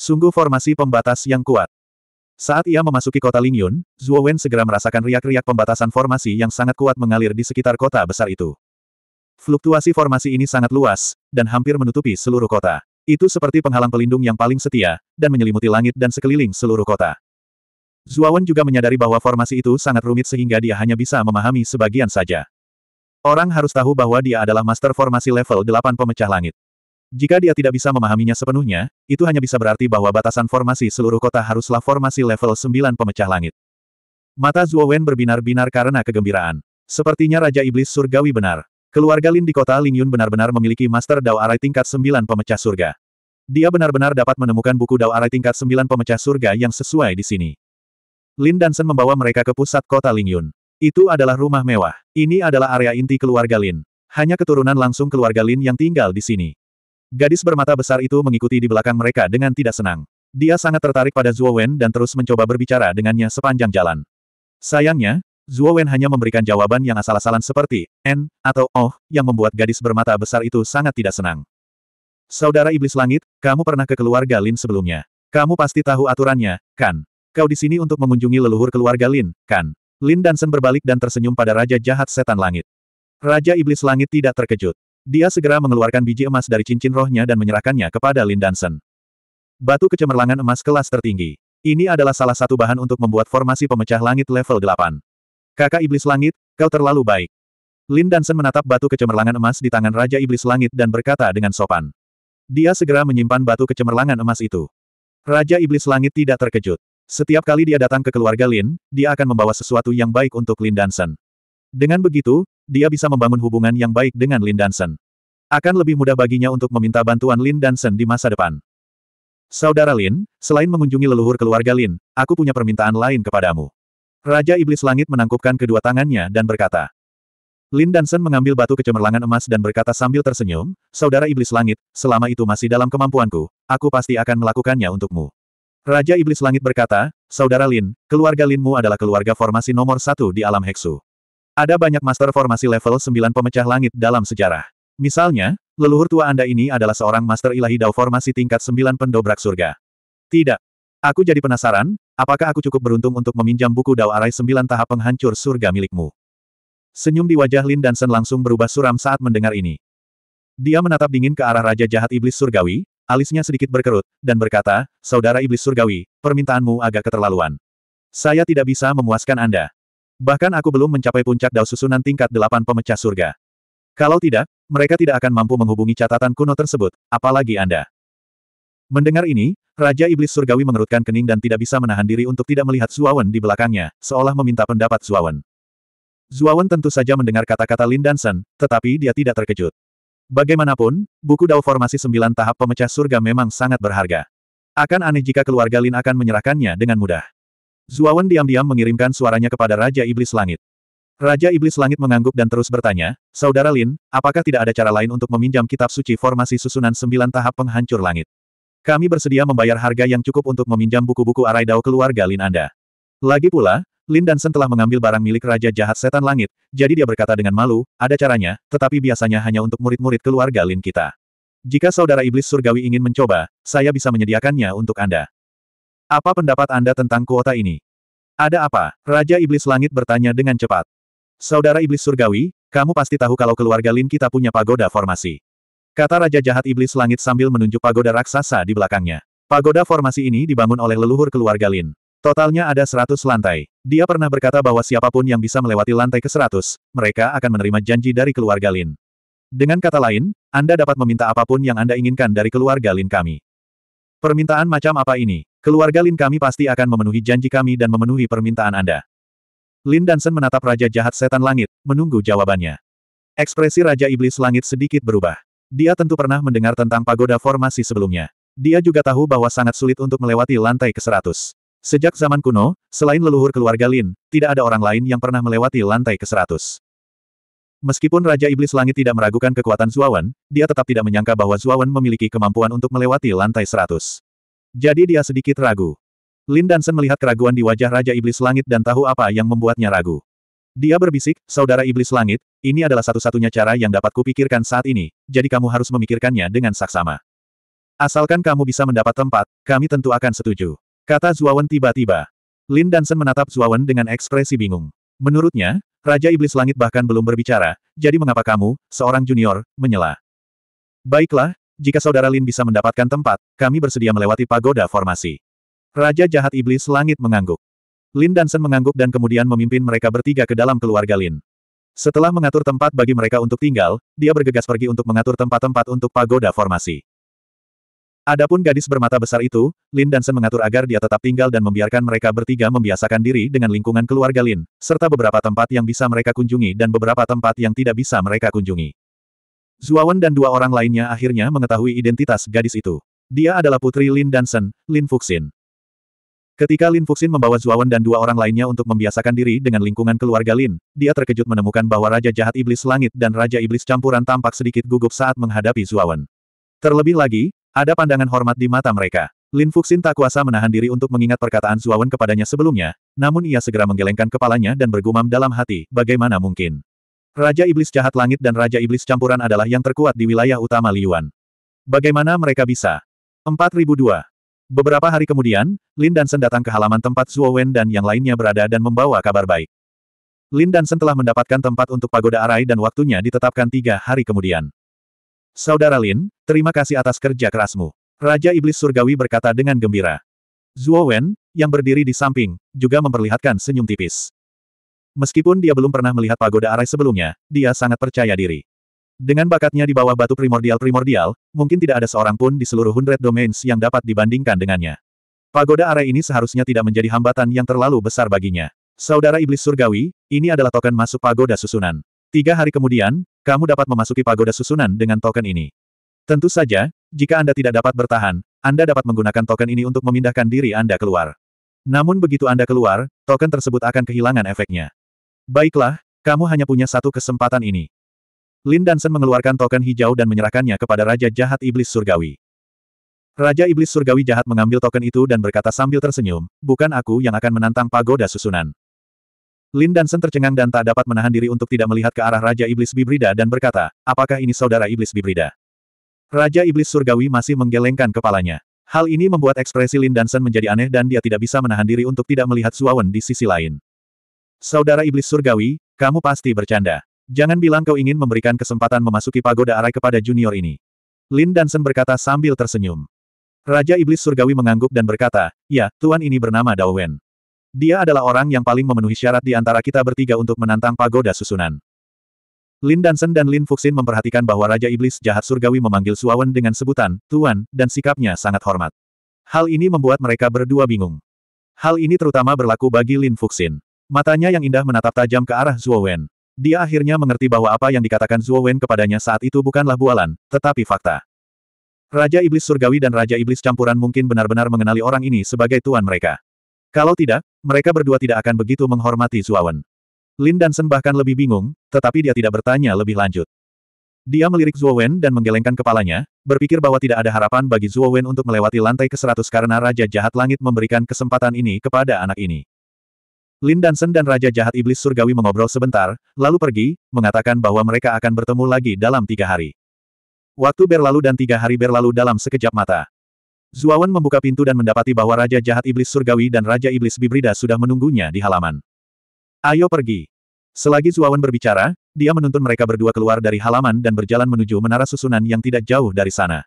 Sungguh formasi pembatas yang kuat. Saat ia memasuki kota Lingyun, Zhuo Wen segera merasakan riak-riak pembatasan formasi yang sangat kuat mengalir di sekitar kota besar itu. Fluktuasi formasi ini sangat luas, dan hampir menutupi seluruh kota. Itu seperti penghalang pelindung yang paling setia, dan menyelimuti langit dan sekeliling seluruh kota. Wen juga menyadari bahwa formasi itu sangat rumit sehingga dia hanya bisa memahami sebagian saja. Orang harus tahu bahwa dia adalah master formasi level 8 pemecah langit. Jika dia tidak bisa memahaminya sepenuhnya, itu hanya bisa berarti bahwa batasan formasi seluruh kota haruslah formasi level 9 pemecah langit. Mata Wen berbinar-binar karena kegembiraan. Sepertinya Raja Iblis Surgawi benar. Keluarga Lin di kota Lingyun benar-benar memiliki Master Dao Arai tingkat 9 pemecah surga. Dia benar-benar dapat menemukan buku Dao Arai tingkat 9 pemecah surga yang sesuai di sini. Lin Dansen membawa mereka ke pusat kota Lingyun. Itu adalah rumah mewah. Ini adalah area inti keluarga Lin. Hanya keturunan langsung keluarga Lin yang tinggal di sini. Gadis bermata besar itu mengikuti di belakang mereka dengan tidak senang. Dia sangat tertarik pada Zhuo Wen dan terus mencoba berbicara dengannya sepanjang jalan. Sayangnya, Zhuo Wen hanya memberikan jawaban yang asal-asalan seperti N atau Oh yang membuat gadis bermata besar itu sangat tidak senang. Saudara Iblis Langit, kamu pernah ke keluarga Lin sebelumnya. Kamu pasti tahu aturannya, kan? Kau di sini untuk mengunjungi leluhur keluarga Lin, kan? Lin dan Dansen berbalik dan tersenyum pada Raja Jahat Setan Langit. Raja Iblis Langit tidak terkejut. Dia segera mengeluarkan biji emas dari cincin rohnya dan menyerahkannya kepada Lin Dansen. Batu kecemerlangan emas kelas tertinggi. Ini adalah salah satu bahan untuk membuat formasi pemecah langit level 8. Kakak Iblis Langit, kau terlalu baik. Lin Dansen menatap batu kecemerlangan emas di tangan Raja Iblis Langit dan berkata dengan sopan. Dia segera menyimpan batu kecemerlangan emas itu. Raja Iblis Langit tidak terkejut. Setiap kali dia datang ke keluarga Lin, dia akan membawa sesuatu yang baik untuk Lin Dansen. Dengan begitu, dia bisa membangun hubungan yang baik dengan Lin Dansen. Akan lebih mudah baginya untuk meminta bantuan Lin Dansen di masa depan. Saudara Lin, selain mengunjungi leluhur keluarga Lin, aku punya permintaan lain kepadamu. Raja Iblis Langit menangkupkan kedua tangannya dan berkata. Lin Dansen mengambil batu kecemerlangan emas dan berkata sambil tersenyum, Saudara Iblis Langit, selama itu masih dalam kemampuanku, aku pasti akan melakukannya untukmu. Raja Iblis Langit berkata, Saudara Lin, keluarga Linmu adalah keluarga formasi nomor satu di alam Heksu. Ada banyak master formasi level 9 pemecah langit dalam sejarah. Misalnya, leluhur tua Anda ini adalah seorang master ilahi dao formasi tingkat 9 pendobrak surga. Tidak. Aku jadi penasaran, apakah aku cukup beruntung untuk meminjam buku Dao Arai 9 tahap penghancur surga milikmu? Senyum di wajah Lin dan Sen langsung berubah suram saat mendengar ini. Dia menatap dingin ke arah Raja Jahat Iblis Surgawi, alisnya sedikit berkerut, dan berkata, Saudara Iblis Surgawi, permintaanmu agak keterlaluan. Saya tidak bisa memuaskan Anda. Bahkan aku belum mencapai puncak dao susunan tingkat delapan pemecah surga. Kalau tidak, mereka tidak akan mampu menghubungi catatan kuno tersebut, apalagi Anda. Mendengar ini, Raja Iblis Surgawi mengerutkan kening dan tidak bisa menahan diri untuk tidak melihat Zuawan di belakangnya, seolah meminta pendapat Zuawan. Zuawan tentu saja mendengar kata-kata Lin Dansen, tetapi dia tidak terkejut. Bagaimanapun, buku Dao Formasi sembilan tahap pemecah surga memang sangat berharga. Akan aneh jika keluarga Lin akan menyerahkannya dengan mudah. Zuawan diam-diam mengirimkan suaranya kepada Raja Iblis Langit. Raja Iblis Langit mengangguk dan terus bertanya, Saudara Lin, apakah tidak ada cara lain untuk meminjam kitab suci formasi susunan sembilan tahap penghancur langit? Kami bersedia membayar harga yang cukup untuk meminjam buku-buku arai dao keluarga Lin Anda. Lagi pula, Lin dan Dansen telah mengambil barang milik Raja Jahat Setan Langit, jadi dia berkata dengan malu, ada caranya, tetapi biasanya hanya untuk murid-murid keluarga Lin kita. Jika saudara iblis surgawi ingin mencoba, saya bisa menyediakannya untuk Anda. Apa pendapat Anda tentang kuota ini? Ada apa? Raja Iblis Langit bertanya dengan cepat. Saudara Iblis Surgawi, kamu pasti tahu kalau keluarga Lin kita punya pagoda formasi. Kata Raja Jahat Iblis Langit sambil menunjuk pagoda raksasa di belakangnya. Pagoda formasi ini dibangun oleh leluhur keluarga Lin. Totalnya ada 100 lantai. Dia pernah berkata bahwa siapapun yang bisa melewati lantai ke-100, mereka akan menerima janji dari keluarga Lin. Dengan kata lain, Anda dapat meminta apapun yang Anda inginkan dari keluarga Lin kami. Permintaan macam apa ini? Keluarga Lin kami pasti akan memenuhi janji kami dan memenuhi permintaan Anda. Lin Dansen menatap Raja Jahat Setan Langit, menunggu jawabannya. Ekspresi Raja Iblis Langit sedikit berubah. Dia tentu pernah mendengar tentang pagoda formasi sebelumnya. Dia juga tahu bahwa sangat sulit untuk melewati lantai ke-100. Sejak zaman kuno, selain leluhur keluarga Lin, tidak ada orang lain yang pernah melewati lantai ke-100. Meskipun Raja Iblis Langit tidak meragukan kekuatan Zuawan, dia tetap tidak menyangka bahwa Zuawan memiliki kemampuan untuk melewati lantai 100. Jadi dia sedikit ragu. Lin Dansen melihat keraguan di wajah Raja Iblis Langit dan tahu apa yang membuatnya ragu. Dia berbisik, Saudara Iblis Langit, ini adalah satu-satunya cara yang dapat kupikirkan saat ini, jadi kamu harus memikirkannya dengan saksama. Asalkan kamu bisa mendapat tempat, kami tentu akan setuju. Kata Zuawan tiba-tiba. Lin Dansen menatap Zuawan dengan ekspresi bingung. Menurutnya, Raja Iblis Langit bahkan belum berbicara, jadi mengapa kamu, seorang junior, menyela? Baiklah, jika saudara Lin bisa mendapatkan tempat, kami bersedia melewati pagoda formasi. Raja jahat iblis langit mengangguk. Lin dan Sen mengangguk dan kemudian memimpin mereka bertiga ke dalam keluarga Lin. Setelah mengatur tempat bagi mereka untuk tinggal, dia bergegas pergi untuk mengatur tempat-tempat untuk pagoda formasi. Adapun gadis bermata besar itu, Lin dan Sen mengatur agar dia tetap tinggal dan membiarkan mereka bertiga membiasakan diri dengan lingkungan keluarga Lin, serta beberapa tempat yang bisa mereka kunjungi dan beberapa tempat yang tidak bisa mereka kunjungi. Zuawan dan dua orang lainnya akhirnya mengetahui identitas gadis itu. Dia adalah putri Lin Dansen, Lin Fuxin. Ketika Lin Fuxin membawa Zuawan dan dua orang lainnya untuk membiasakan diri dengan lingkungan keluarga Lin, dia terkejut menemukan bahwa Raja Jahat Iblis Langit dan Raja Iblis Campuran tampak sedikit gugup saat menghadapi Zuawan. Terlebih lagi, ada pandangan hormat di mata mereka. Lin Fuxin tak kuasa menahan diri untuk mengingat perkataan Zuawan kepadanya sebelumnya, namun ia segera menggelengkan kepalanya dan bergumam dalam hati, bagaimana mungkin. Raja Iblis Jahat Langit dan Raja Iblis Campuran adalah yang terkuat di wilayah utama Liyuan. Bagaimana mereka bisa? 4002. Beberapa hari kemudian, Lin dan Sen datang ke halaman tempat Zuo Wen dan yang lainnya berada dan membawa kabar baik. Lin dan Sen telah mendapatkan tempat untuk pagoda arai dan waktunya ditetapkan tiga hari kemudian. Saudara Lin, terima kasih atas kerja kerasmu. Raja Iblis Surgawi berkata dengan gembira. Zuo Wen, yang berdiri di samping, juga memperlihatkan senyum tipis. Meskipun dia belum pernah melihat pagoda arai sebelumnya, dia sangat percaya diri. Dengan bakatnya di bawah batu primordial-primordial, mungkin tidak ada seorang pun di seluruh hundred domains yang dapat dibandingkan dengannya. Pagoda arai ini seharusnya tidak menjadi hambatan yang terlalu besar baginya. Saudara Iblis Surgawi, ini adalah token masuk pagoda susunan. Tiga hari kemudian, kamu dapat memasuki pagoda susunan dengan token ini. Tentu saja, jika Anda tidak dapat bertahan, Anda dapat menggunakan token ini untuk memindahkan diri Anda keluar. Namun begitu Anda keluar, token tersebut akan kehilangan efeknya. Baiklah, kamu hanya punya satu kesempatan ini. Lin Dansen mengeluarkan token hijau dan menyerahkannya kepada Raja Jahat Iblis Surgawi. Raja Iblis Surgawi jahat mengambil token itu dan berkata sambil tersenyum, bukan aku yang akan menantang pagoda susunan. Lin Dansen tercengang dan tak dapat menahan diri untuk tidak melihat ke arah Raja Iblis Bibrida dan berkata, apakah ini saudara Iblis Bibrida? Raja Iblis Surgawi masih menggelengkan kepalanya. Hal ini membuat ekspresi Lin Dansen menjadi aneh dan dia tidak bisa menahan diri untuk tidak melihat Suawen di sisi lain. Saudara iblis surgawi, kamu pasti bercanda. Jangan bilang kau ingin memberikan kesempatan memasuki pagoda arai kepada junior ini. Lin Dansen berkata sambil tersenyum. Raja Iblis Surgawi mengangguk dan berkata, Ya, Tuan ini bernama Dao Wen. Dia adalah orang yang paling memenuhi syarat di antara kita bertiga untuk menantang pagoda susunan. Lin Dansen dan Lin Fuxin memperhatikan bahwa Raja Iblis Jahat Surgawi memanggil Suawen dengan sebutan, Tuan, dan sikapnya sangat hormat. Hal ini membuat mereka berdua bingung. Hal ini terutama berlaku bagi Lin Fuxin. Matanya yang indah menatap tajam ke arah Zhuo Wen. Dia akhirnya mengerti bahwa apa yang dikatakan Zhuo Wen kepadanya saat itu bukanlah bualan, tetapi fakta. Raja Iblis Surgawi dan Raja Iblis Campuran mungkin benar-benar mengenali orang ini sebagai tuan mereka. Kalau tidak, mereka berdua tidak akan begitu menghormati Zhuo Wen. Lin dan Sen bahkan lebih bingung, tetapi dia tidak bertanya lebih lanjut. Dia melirik Zhuo Wen dan menggelengkan kepalanya, berpikir bahwa tidak ada harapan bagi Zhuo Wen untuk melewati lantai ke-100 karena Raja Jahat Langit memberikan kesempatan ini kepada anak ini. Lin Dansen dan Raja Jahat Iblis Surgawi mengobrol sebentar, lalu pergi, mengatakan bahwa mereka akan bertemu lagi dalam tiga hari. Waktu berlalu dan tiga hari berlalu dalam sekejap mata. Zuawan membuka pintu dan mendapati bahwa Raja Jahat Iblis Surgawi dan Raja Iblis Bibrida sudah menunggunya di halaman. Ayo pergi. Selagi Zuawan berbicara, dia menuntun mereka berdua keluar dari halaman dan berjalan menuju menara susunan yang tidak jauh dari sana.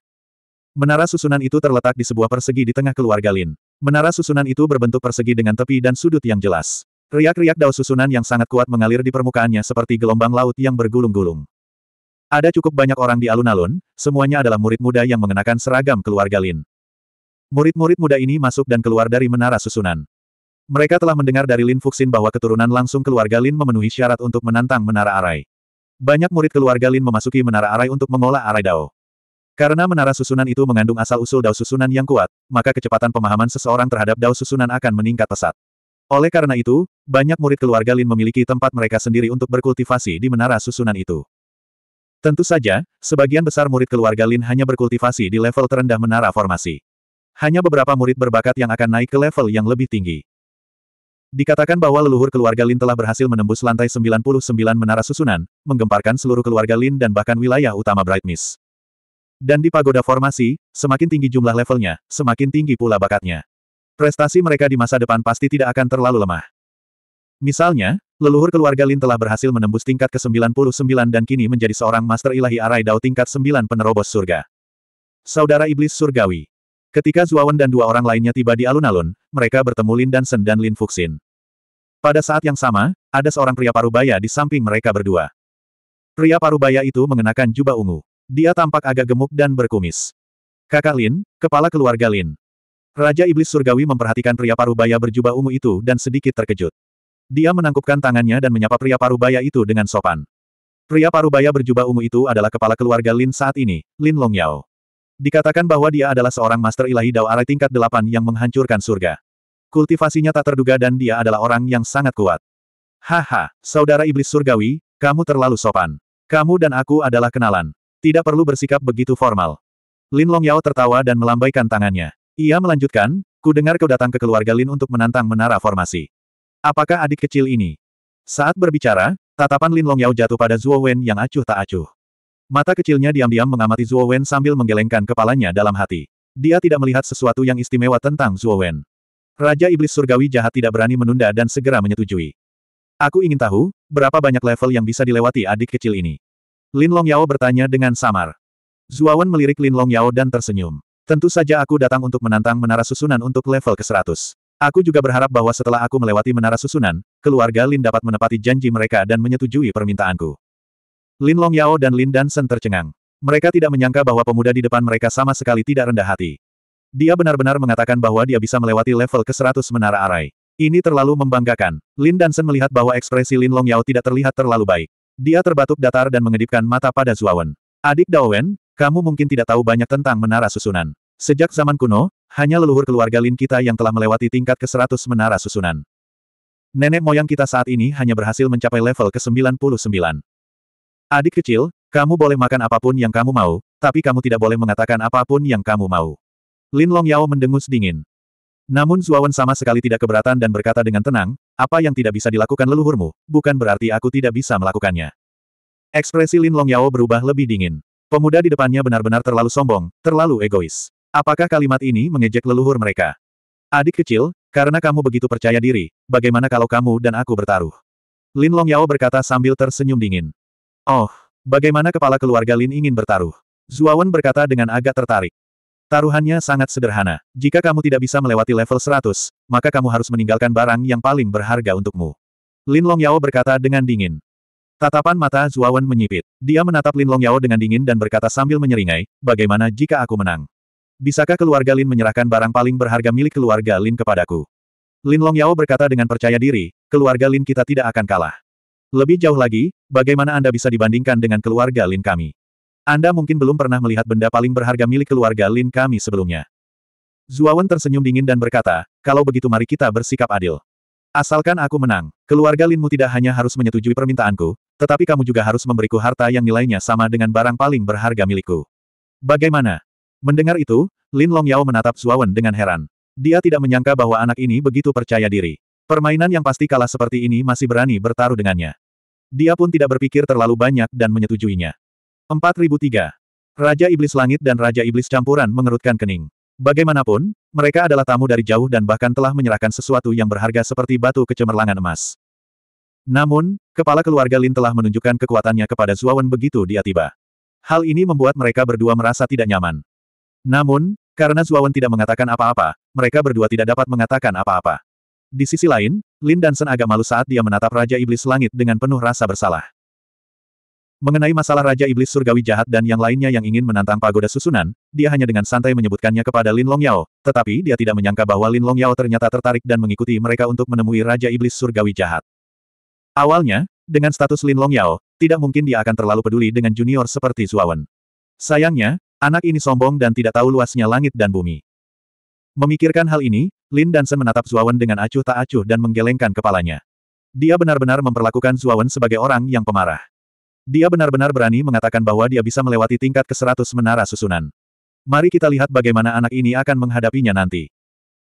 Menara susunan itu terletak di sebuah persegi di tengah keluarga Lin. Menara susunan itu berbentuk persegi dengan tepi dan sudut yang jelas. Riak-riak dao susunan yang sangat kuat mengalir di permukaannya seperti gelombang laut yang bergulung-gulung. Ada cukup banyak orang di alun-alun, semuanya adalah murid muda yang mengenakan seragam keluarga Lin. Murid-murid muda ini masuk dan keluar dari menara susunan. Mereka telah mendengar dari Lin Fuxin bahwa keturunan langsung keluarga Lin memenuhi syarat untuk menantang menara arai. Banyak murid keluarga Lin memasuki menara arai untuk mengolah arai Dao. Karena menara susunan itu mengandung asal-usul dao susunan yang kuat, maka kecepatan pemahaman seseorang terhadap dao susunan akan meningkat pesat. Oleh karena itu, banyak murid keluarga Lin memiliki tempat mereka sendiri untuk berkultivasi di menara susunan itu. Tentu saja, sebagian besar murid keluarga Lin hanya berkultivasi di level terendah menara formasi. Hanya beberapa murid berbakat yang akan naik ke level yang lebih tinggi. Dikatakan bahwa leluhur keluarga Lin telah berhasil menembus lantai 99 menara susunan, menggemparkan seluruh keluarga Lin dan bahkan wilayah utama Bright dan di pagoda formasi, semakin tinggi jumlah levelnya, semakin tinggi pula bakatnya. Prestasi mereka di masa depan pasti tidak akan terlalu lemah. Misalnya, leluhur keluarga Lin telah berhasil menembus tingkat ke-99 dan kini menjadi seorang Master Ilahi Arai Dao tingkat 9 penerobos surga. Saudara Iblis Surgawi. Ketika Zuawan dan dua orang lainnya tiba di alun-alun, mereka bertemu Lin Dansen dan Lin Fuxin. Pada saat yang sama, ada seorang pria parubaya di samping mereka berdua. Pria parubaya itu mengenakan jubah ungu. Dia tampak agak gemuk dan berkumis. Kakak Lin, kepala keluarga Lin. Raja Iblis Surgawi memperhatikan pria parubaya berjubah ungu itu dan sedikit terkejut. Dia menangkupkan tangannya dan menyapa pria parubaya itu dengan sopan. Pria parubaya berjubah ungu itu adalah kepala keluarga Lin saat ini, Lin Longyao. Dikatakan bahwa dia adalah seorang master ilahi Dao Arai tingkat delapan yang menghancurkan surga. Kultivasinya tak terduga dan dia adalah orang yang sangat kuat. Haha, saudara iblis surgawi, kamu terlalu sopan. Kamu dan aku adalah kenalan. Tidak perlu bersikap begitu formal. Lin Long Yao tertawa dan melambaikan tangannya. Ia melanjutkan, ku dengar kau datang ke keluarga Lin untuk menantang menara formasi. Apakah adik kecil ini? Saat berbicara, tatapan Lin Long Yao jatuh pada Zuo Wen yang acuh tak acuh. Mata kecilnya diam-diam mengamati Zuo Wen sambil menggelengkan kepalanya dalam hati. Dia tidak melihat sesuatu yang istimewa tentang Zuo Wen. Raja Iblis Surgawi jahat tidak berani menunda dan segera menyetujui. Aku ingin tahu, berapa banyak level yang bisa dilewati adik kecil ini. Lin Long Yao bertanya dengan samar. Zuawan melirik Lin Long Yao dan tersenyum. Tentu saja aku datang untuk menantang menara susunan untuk level ke-100. Aku juga berharap bahwa setelah aku melewati menara susunan, keluarga Lin dapat menepati janji mereka dan menyetujui permintaanku. Lin Long Yao dan Lin Dansen tercengang. Mereka tidak menyangka bahwa pemuda di depan mereka sama sekali tidak rendah hati. Dia benar-benar mengatakan bahwa dia bisa melewati level ke-100 menara arai. Ini terlalu membanggakan. Lin Dansen melihat bahwa ekspresi Lin Long Yao tidak terlihat terlalu baik. Dia terbatuk datar dan mengedipkan mata pada Zuawan. Adik Daowen, kamu mungkin tidak tahu banyak tentang menara susunan. Sejak zaman kuno, hanya leluhur keluarga Lin kita yang telah melewati tingkat ke-100 menara susunan. Nenek moyang kita saat ini hanya berhasil mencapai level ke-99. Adik kecil, kamu boleh makan apapun yang kamu mau, tapi kamu tidak boleh mengatakan apapun yang kamu mau. Lin Long Yao mendengus dingin. Namun Zuawan sama sekali tidak keberatan dan berkata dengan tenang, apa yang tidak bisa dilakukan leluhurmu, bukan berarti aku tidak bisa melakukannya. Ekspresi Lin Long Yao berubah lebih dingin. Pemuda di depannya benar-benar terlalu sombong, terlalu egois. Apakah kalimat ini mengejek leluhur mereka? Adik kecil, karena kamu begitu percaya diri, bagaimana kalau kamu dan aku bertaruh? Lin Long Yao berkata sambil tersenyum dingin. Oh, bagaimana kepala keluarga Lin ingin bertaruh? Zuawan berkata dengan agak tertarik. Taruhannya sangat sederhana. Jika kamu tidak bisa melewati level 100, maka kamu harus meninggalkan barang yang paling berharga untukmu. Lin Long Yao berkata dengan dingin. Tatapan mata Zuawan menyipit. Dia menatap Lin Long Yao dengan dingin dan berkata sambil menyeringai, bagaimana jika aku menang? Bisakah keluarga Lin menyerahkan barang paling berharga milik keluarga Lin kepadaku? Lin Long Yao berkata dengan percaya diri, keluarga Lin kita tidak akan kalah. Lebih jauh lagi, bagaimana Anda bisa dibandingkan dengan keluarga Lin kami? Anda mungkin belum pernah melihat benda paling berharga milik keluarga Lin kami sebelumnya. Zuawan tersenyum dingin dan berkata, kalau begitu mari kita bersikap adil. Asalkan aku menang, keluarga Linmu tidak hanya harus menyetujui permintaanku, tetapi kamu juga harus memberiku harta yang nilainya sama dengan barang paling berharga milikku. Bagaimana? Mendengar itu, Lin Long Yao menatap Zuawan dengan heran. Dia tidak menyangka bahwa anak ini begitu percaya diri. Permainan yang pasti kalah seperti ini masih berani bertaruh dengannya. Dia pun tidak berpikir terlalu banyak dan menyetujuinya. 4003. Raja Iblis Langit dan Raja Iblis Campuran mengerutkan kening. Bagaimanapun, mereka adalah tamu dari jauh dan bahkan telah menyerahkan sesuatu yang berharga seperti batu kecemerlangan emas. Namun, kepala keluarga Lin telah menunjukkan kekuatannya kepada Zuawan begitu dia tiba. Hal ini membuat mereka berdua merasa tidak nyaman. Namun, karena Zuawan tidak mengatakan apa-apa, mereka berdua tidak dapat mengatakan apa-apa. Di sisi lain, Lin dan Sen agak malu saat dia menatap Raja Iblis Langit dengan penuh rasa bersalah. Mengenai masalah Raja Iblis Surgawi jahat dan yang lainnya yang ingin menantang pagoda susunan, dia hanya dengan santai menyebutkannya kepada Lin Long Yao, tetapi dia tidak menyangka bahwa Lin Long Yao ternyata tertarik dan mengikuti mereka untuk menemui Raja Iblis Surgawi jahat. Awalnya, dengan status Lin Long Yao, tidak mungkin dia akan terlalu peduli dengan junior seperti Zuawan. Sayangnya, anak ini sombong dan tidak tahu luasnya langit dan bumi. Memikirkan hal ini, Lin dan Sen menatap Zuawan dengan acuh tak acuh dan menggelengkan kepalanya. Dia benar-benar memperlakukan Zuawan sebagai orang yang pemarah. Dia benar-benar berani mengatakan bahwa dia bisa melewati tingkat ke-100 menara susunan. Mari kita lihat bagaimana anak ini akan menghadapinya nanti.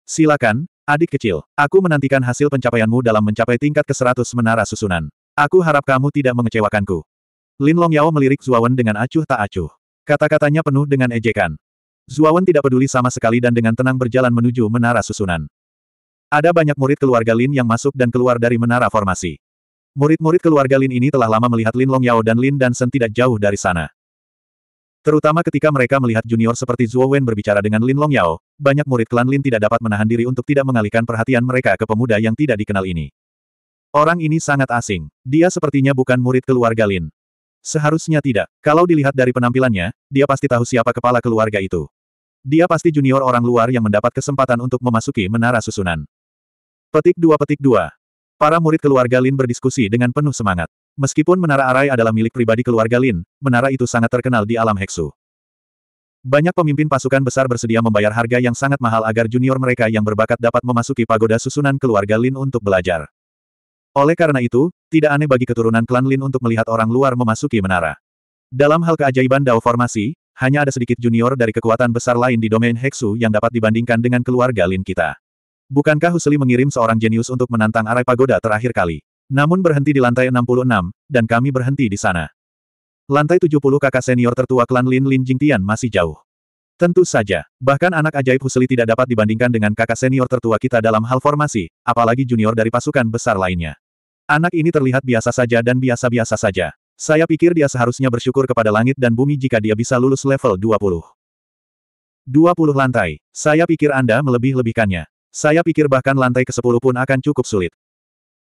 Silakan, adik kecil. Aku menantikan hasil pencapaianmu dalam mencapai tingkat ke-100 menara susunan. Aku harap kamu tidak mengecewakanku. Lin Long Yao melirik Zuawan dengan acuh tak acuh. Kata-katanya penuh dengan ejekan. Zuawan tidak peduli sama sekali dan dengan tenang berjalan menuju menara susunan. Ada banyak murid keluarga Lin yang masuk dan keluar dari menara formasi. Murid-murid keluarga Lin ini telah lama melihat Lin Long Yao dan Lin dan Sen tidak jauh dari sana. Terutama ketika mereka melihat junior seperti Zhuo Wen berbicara dengan Lin Long Yao, banyak murid klan Lin tidak dapat menahan diri untuk tidak mengalihkan perhatian mereka ke pemuda yang tidak dikenal ini. Orang ini sangat asing. Dia sepertinya bukan murid keluarga Lin. Seharusnya tidak. Kalau dilihat dari penampilannya, dia pasti tahu siapa kepala keluarga itu. Dia pasti junior orang luar yang mendapat kesempatan untuk memasuki menara susunan. Petik 2 Petik 2 Para murid keluarga Lin berdiskusi dengan penuh semangat. Meskipun menara Arai adalah milik pribadi keluarga Lin, menara itu sangat terkenal di alam Heksu. Banyak pemimpin pasukan besar bersedia membayar harga yang sangat mahal agar junior mereka yang berbakat dapat memasuki pagoda susunan keluarga Lin untuk belajar. Oleh karena itu, tidak aneh bagi keturunan klan Lin untuk melihat orang luar memasuki menara. Dalam hal keajaiban Dao Formasi, hanya ada sedikit junior dari kekuatan besar lain di domain Heksu yang dapat dibandingkan dengan keluarga Lin kita. Bukankah Husli mengirim seorang jenius untuk menantang arai pagoda terakhir kali? Namun berhenti di lantai 66, dan kami berhenti di sana. Lantai 70 kakak senior tertua klan Lin Lin Jing Tian masih jauh. Tentu saja, bahkan anak ajaib Husli tidak dapat dibandingkan dengan kakak senior tertua kita dalam hal formasi, apalagi junior dari pasukan besar lainnya. Anak ini terlihat biasa saja dan biasa-biasa saja. Saya pikir dia seharusnya bersyukur kepada langit dan bumi jika dia bisa lulus level 20. 20 lantai. Saya pikir Anda melebih-lebihkannya. Saya pikir bahkan lantai ke-10 pun akan cukup sulit.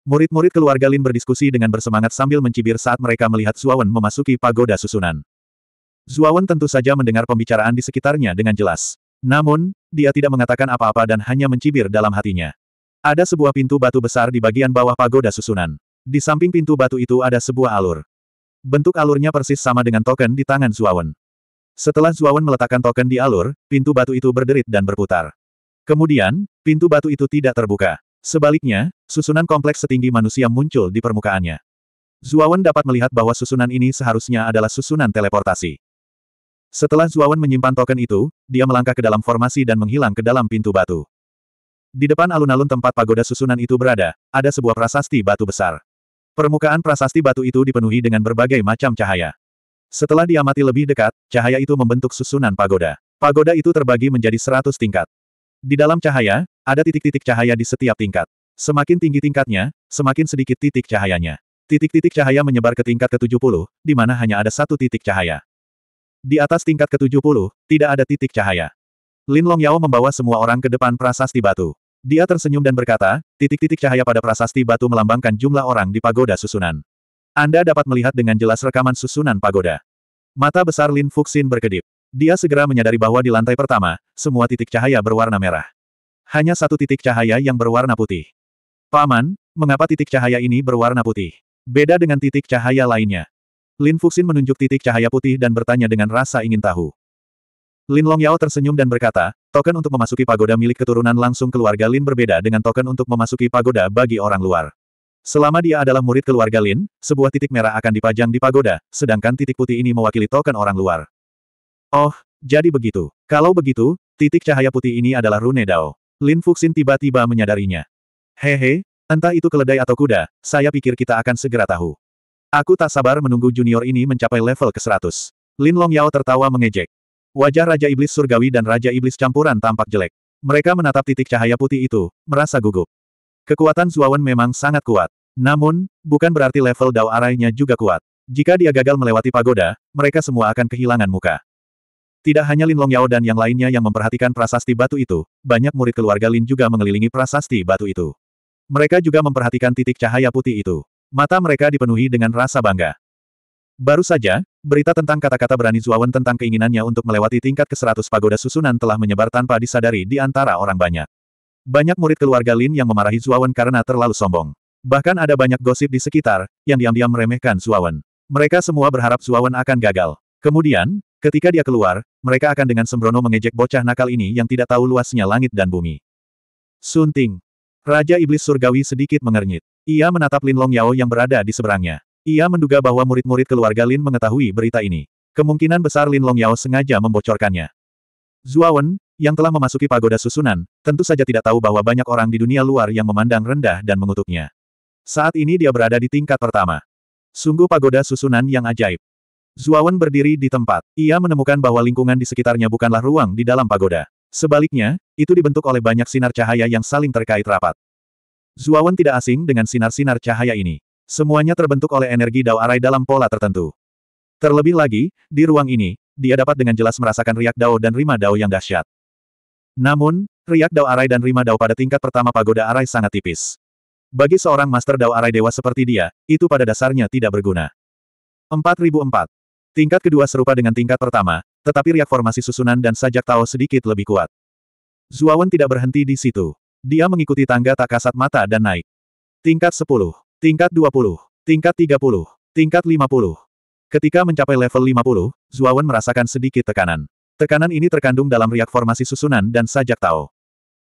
Murid-murid keluarga Lin berdiskusi dengan bersemangat sambil mencibir saat mereka melihat Zuawan memasuki pagoda susunan. Zuawan tentu saja mendengar pembicaraan di sekitarnya dengan jelas. Namun, dia tidak mengatakan apa-apa dan hanya mencibir dalam hatinya. Ada sebuah pintu batu besar di bagian bawah pagoda susunan. Di samping pintu batu itu ada sebuah alur. Bentuk alurnya persis sama dengan token di tangan Zuawan. Setelah Zuawan meletakkan token di alur, pintu batu itu berderit dan berputar. Kemudian, pintu batu itu tidak terbuka. Sebaliknya, susunan kompleks setinggi manusia muncul di permukaannya. Zuawan dapat melihat bahwa susunan ini seharusnya adalah susunan teleportasi. Setelah Zuawan menyimpan token itu, dia melangkah ke dalam formasi dan menghilang ke dalam pintu batu. Di depan alun-alun tempat pagoda susunan itu berada, ada sebuah prasasti batu besar. Permukaan prasasti batu itu dipenuhi dengan berbagai macam cahaya. Setelah diamati lebih dekat, cahaya itu membentuk susunan pagoda. Pagoda itu terbagi menjadi seratus tingkat. Di dalam cahaya, ada titik-titik cahaya di setiap tingkat. Semakin tinggi tingkatnya, semakin sedikit titik cahayanya. Titik-titik cahaya menyebar ke tingkat ke-70, di mana hanya ada satu titik cahaya. Di atas tingkat ke-70, tidak ada titik cahaya. Lin Long Yao membawa semua orang ke depan prasasti batu. Dia tersenyum dan berkata, titik-titik cahaya pada prasasti batu melambangkan jumlah orang di pagoda susunan. Anda dapat melihat dengan jelas rekaman susunan pagoda. Mata besar Lin Fuxin berkedip. Dia segera menyadari bahwa di lantai pertama, semua titik cahaya berwarna merah. Hanya satu titik cahaya yang berwarna putih. Paman, mengapa titik cahaya ini berwarna putih? Beda dengan titik cahaya lainnya. Lin Fuxin menunjuk titik cahaya putih dan bertanya dengan rasa ingin tahu. Lin Long Yao tersenyum dan berkata, token untuk memasuki pagoda milik keturunan langsung keluarga Lin berbeda dengan token untuk memasuki pagoda bagi orang luar. Selama dia adalah murid keluarga Lin, sebuah titik merah akan dipajang di pagoda, sedangkan titik putih ini mewakili token orang luar. Oh, jadi begitu. Kalau begitu, titik cahaya putih ini adalah Rune Dao. Lin Fuxin tiba-tiba menyadarinya. Hehe, entah itu keledai atau kuda, saya pikir kita akan segera tahu. Aku tak sabar menunggu junior ini mencapai level ke-100. Lin Long Yao tertawa mengejek. Wajah Raja Iblis Surgawi dan Raja Iblis Campuran tampak jelek. Mereka menatap titik cahaya putih itu, merasa gugup. Kekuatan Zuawan memang sangat kuat. Namun, bukan berarti level Dao Arainya juga kuat. Jika dia gagal melewati pagoda, mereka semua akan kehilangan muka. Tidak hanya Lin Longyao dan yang lainnya yang memperhatikan prasasti batu itu, banyak murid keluarga Lin juga mengelilingi prasasti batu itu. Mereka juga memperhatikan titik cahaya putih itu. Mata mereka dipenuhi dengan rasa bangga. Baru saja, berita tentang kata-kata berani Zuawan tentang keinginannya untuk melewati tingkat ke-100 pagoda susunan telah menyebar tanpa disadari di antara orang banyak. Banyak murid keluarga Lin yang memarahi Zuawan karena terlalu sombong. Bahkan ada banyak gosip di sekitar, yang diam-diam meremehkan Zuawan. Mereka semua berharap Zuawan akan gagal. Kemudian, Ketika dia keluar, mereka akan dengan sembrono mengejek bocah nakal ini yang tidak tahu luasnya langit dan bumi. Sunting. Raja Iblis Surgawi sedikit mengernyit. Ia menatap Lin Long Yao yang berada di seberangnya. Ia menduga bahwa murid-murid keluarga Lin mengetahui berita ini. Kemungkinan besar Lin Long Yao sengaja membocorkannya. Zuawan, yang telah memasuki pagoda susunan, tentu saja tidak tahu bahwa banyak orang di dunia luar yang memandang rendah dan mengutuknya. Saat ini dia berada di tingkat pertama. Sungguh pagoda susunan yang ajaib. Zuawan berdiri di tempat. Ia menemukan bahwa lingkungan di sekitarnya bukanlah ruang di dalam pagoda. Sebaliknya, itu dibentuk oleh banyak sinar cahaya yang saling terkait rapat. Zuawan tidak asing dengan sinar-sinar cahaya ini. Semuanya terbentuk oleh energi Dao Arai dalam pola tertentu. Terlebih lagi, di ruang ini, dia dapat dengan jelas merasakan riak Dao dan Rima Dao yang dahsyat. Namun, riak Dao Arai dan Rima Dao pada tingkat pertama pagoda Arai sangat tipis. Bagi seorang Master Dao Arai Dewa seperti dia, itu pada dasarnya tidak berguna. 4004. Tingkat kedua serupa dengan tingkat pertama, tetapi riak formasi susunan dan sajak Tao sedikit lebih kuat. Zuawan tidak berhenti di situ. Dia mengikuti tangga tak kasat mata dan naik. Tingkat 10, tingkat 20, tingkat 30, tingkat 50. Ketika mencapai level 50, Zuawan merasakan sedikit tekanan. Tekanan ini terkandung dalam riak formasi susunan dan sajak Tao.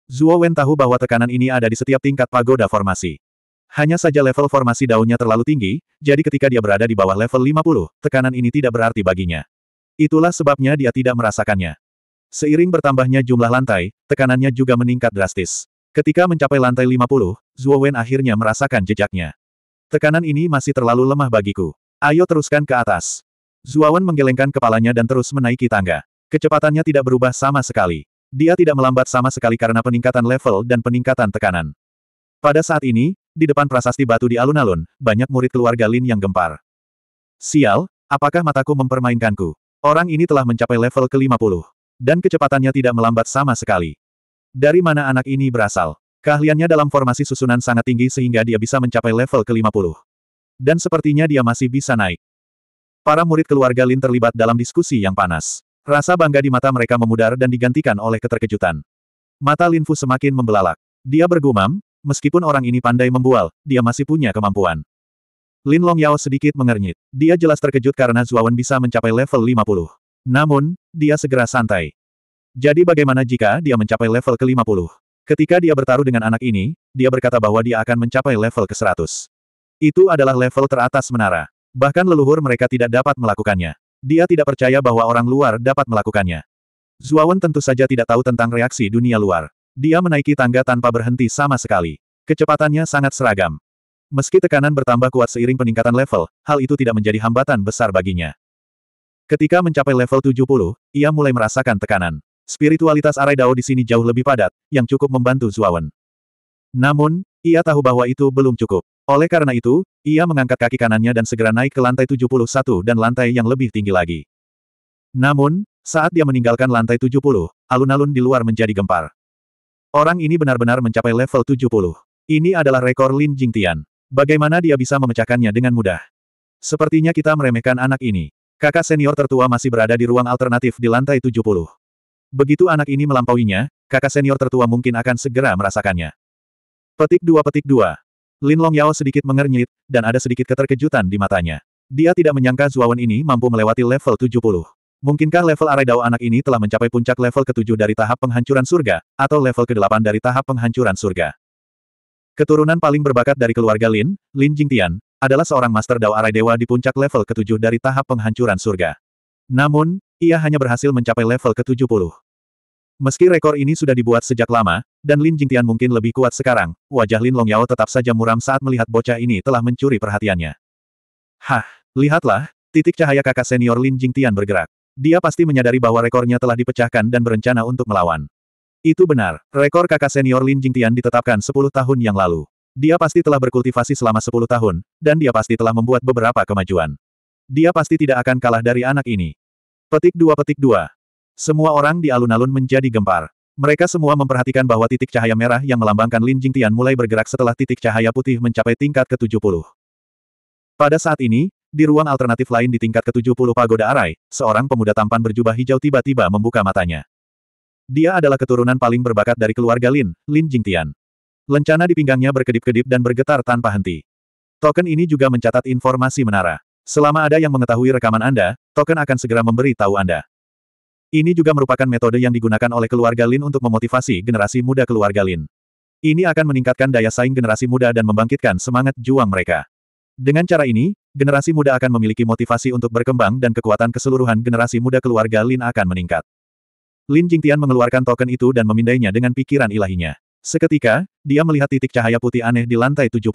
Zuo Wen tahu bahwa tekanan ini ada di setiap tingkat pagoda formasi. Hanya saja level formasi daunnya terlalu tinggi, jadi ketika dia berada di bawah level 50, tekanan ini tidak berarti baginya. Itulah sebabnya dia tidak merasakannya. Seiring bertambahnya jumlah lantai, tekanannya juga meningkat drastis. Ketika mencapai lantai 50, Zhuo Wen akhirnya merasakan jejaknya. Tekanan ini masih terlalu lemah bagiku. Ayo teruskan ke atas. Zuo Wen menggelengkan kepalanya dan terus menaiki tangga. Kecepatannya tidak berubah sama sekali. Dia tidak melambat sama sekali karena peningkatan level dan peningkatan tekanan. Pada saat ini, di depan prasasti batu di alun-alun, banyak murid keluarga Lin yang gempar. Sial, apakah mataku mempermainkanku? Orang ini telah mencapai level ke-50. Dan kecepatannya tidak melambat sama sekali. Dari mana anak ini berasal? Keahliannya dalam formasi susunan sangat tinggi sehingga dia bisa mencapai level ke-50. Dan sepertinya dia masih bisa naik. Para murid keluarga Lin terlibat dalam diskusi yang panas. Rasa bangga di mata mereka memudar dan digantikan oleh keterkejutan. Mata Lin Fu semakin membelalak. Dia bergumam, Meskipun orang ini pandai membual, dia masih punya kemampuan. Lin Long Yao sedikit mengernyit. Dia jelas terkejut karena Zuawan bisa mencapai level 50. Namun, dia segera santai. Jadi bagaimana jika dia mencapai level ke-50? Ketika dia bertaruh dengan anak ini, dia berkata bahwa dia akan mencapai level ke-100. Itu adalah level teratas menara. Bahkan leluhur mereka tidak dapat melakukannya. Dia tidak percaya bahwa orang luar dapat melakukannya. Zuawan tentu saja tidak tahu tentang reaksi dunia luar. Dia menaiki tangga tanpa berhenti sama sekali. Kecepatannya sangat seragam. Meski tekanan bertambah kuat seiring peningkatan level, hal itu tidak menjadi hambatan besar baginya. Ketika mencapai level 70, ia mulai merasakan tekanan. Spiritualitas Arai Dao di sini jauh lebih padat, yang cukup membantu Zuawan. Namun, ia tahu bahwa itu belum cukup. Oleh karena itu, ia mengangkat kaki kanannya dan segera naik ke lantai 71 dan lantai yang lebih tinggi lagi. Namun, saat dia meninggalkan lantai 70, alun-alun di luar menjadi gempar. Orang ini benar-benar mencapai level 70. Ini adalah rekor Lin Jing Tian. Bagaimana dia bisa memecahkannya dengan mudah? Sepertinya kita meremehkan anak ini. Kakak senior tertua masih berada di ruang alternatif di lantai 70. Begitu anak ini melampauinya, kakak senior tertua mungkin akan segera merasakannya. Petik dua petik dua. Lin Long Yao sedikit mengernyit, dan ada sedikit keterkejutan di matanya. Dia tidak menyangka Zuawan ini mampu melewati level 70. Mungkinkah level Arai Dao anak ini telah mencapai puncak level ketujuh dari tahap penghancuran surga, atau level kedelapan dari tahap penghancuran surga? Keturunan paling berbakat dari keluarga Lin, Lin Jingtian, adalah seorang master Dao Arai Dewa di puncak level ketujuh dari tahap penghancuran surga. Namun, ia hanya berhasil mencapai level ke-70. Meski rekor ini sudah dibuat sejak lama, dan Lin Jingtian mungkin lebih kuat sekarang, wajah Lin Longyao tetap saja muram saat melihat bocah ini telah mencuri perhatiannya. Hah, lihatlah, titik cahaya kakak senior Lin Jingtian bergerak. Dia pasti menyadari bahwa rekornya telah dipecahkan dan berencana untuk melawan. Itu benar, rekor kakak senior Lin Jingtian ditetapkan 10 tahun yang lalu. Dia pasti telah berkultivasi selama 10 tahun, dan dia pasti telah membuat beberapa kemajuan. Dia pasti tidak akan kalah dari anak ini. Petik dua petik dua. Semua orang di alun-alun menjadi gempar. Mereka semua memperhatikan bahwa titik cahaya merah yang melambangkan Lin Jingtian mulai bergerak setelah titik cahaya putih mencapai tingkat ke-70. Pada saat ini, di ruang alternatif lain di tingkat ke-70 Pagoda Arai, seorang pemuda tampan berjubah hijau tiba-tiba membuka matanya. Dia adalah keturunan paling berbakat dari keluarga Lin, Lin Jingtian. Lencana di pinggangnya berkedip-kedip dan bergetar tanpa henti. Token ini juga mencatat informasi menara. Selama ada yang mengetahui rekaman Anda, token akan segera memberi tahu Anda. Ini juga merupakan metode yang digunakan oleh keluarga Lin untuk memotivasi generasi muda keluarga Lin. Ini akan meningkatkan daya saing generasi muda dan membangkitkan semangat juang mereka. Dengan cara ini, generasi muda akan memiliki motivasi untuk berkembang dan kekuatan keseluruhan generasi muda keluarga Lin akan meningkat. Lin Jingtian mengeluarkan token itu dan memindainya dengan pikiran ilahinya. Seketika, dia melihat titik cahaya putih aneh di lantai 70.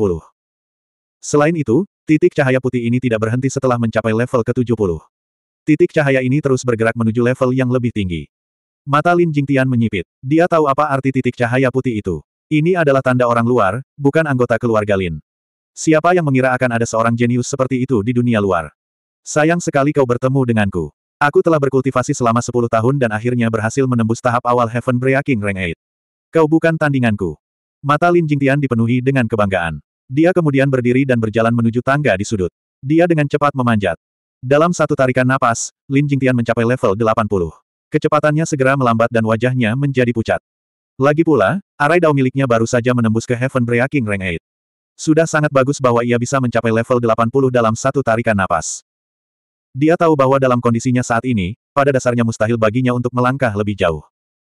Selain itu, titik cahaya putih ini tidak berhenti setelah mencapai level ke-70. Titik cahaya ini terus bergerak menuju level yang lebih tinggi. Mata Lin Jingtian menyipit. Dia tahu apa arti titik cahaya putih itu. Ini adalah tanda orang luar, bukan anggota keluarga Lin. Siapa yang mengira akan ada seorang jenius seperti itu di dunia luar? Sayang sekali kau bertemu denganku. Aku telah berkultivasi selama 10 tahun dan akhirnya berhasil menembus tahap awal Heaven Breaking Rank 8. Kau bukan tandinganku. Mata Lin Jingtian dipenuhi dengan kebanggaan. Dia kemudian berdiri dan berjalan menuju tangga di sudut. Dia dengan cepat memanjat. Dalam satu tarikan napas, Lin Jingtian mencapai level 80. Kecepatannya segera melambat dan wajahnya menjadi pucat. Lagi pula, arai dao miliknya baru saja menembus ke Heaven Breaking Rank 8. Sudah sangat bagus bahwa ia bisa mencapai level 80 dalam satu tarikan napas. Dia tahu bahwa dalam kondisinya saat ini, pada dasarnya mustahil baginya untuk melangkah lebih jauh.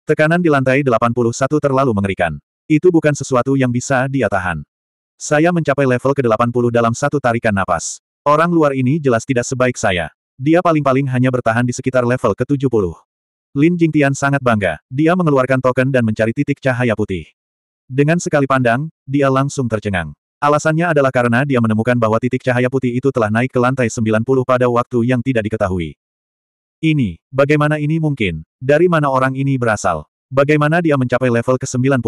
Tekanan di lantai 81 terlalu mengerikan. Itu bukan sesuatu yang bisa dia tahan. Saya mencapai level ke-80 dalam satu tarikan napas. Orang luar ini jelas tidak sebaik saya. Dia paling-paling hanya bertahan di sekitar level ke-70. Lin Jingtian sangat bangga. Dia mengeluarkan token dan mencari titik cahaya putih. Dengan sekali pandang, dia langsung tercengang. Alasannya adalah karena dia menemukan bahwa titik cahaya putih itu telah naik ke lantai 90 pada waktu yang tidak diketahui. Ini, bagaimana ini mungkin? Dari mana orang ini berasal? Bagaimana dia mencapai level ke-90?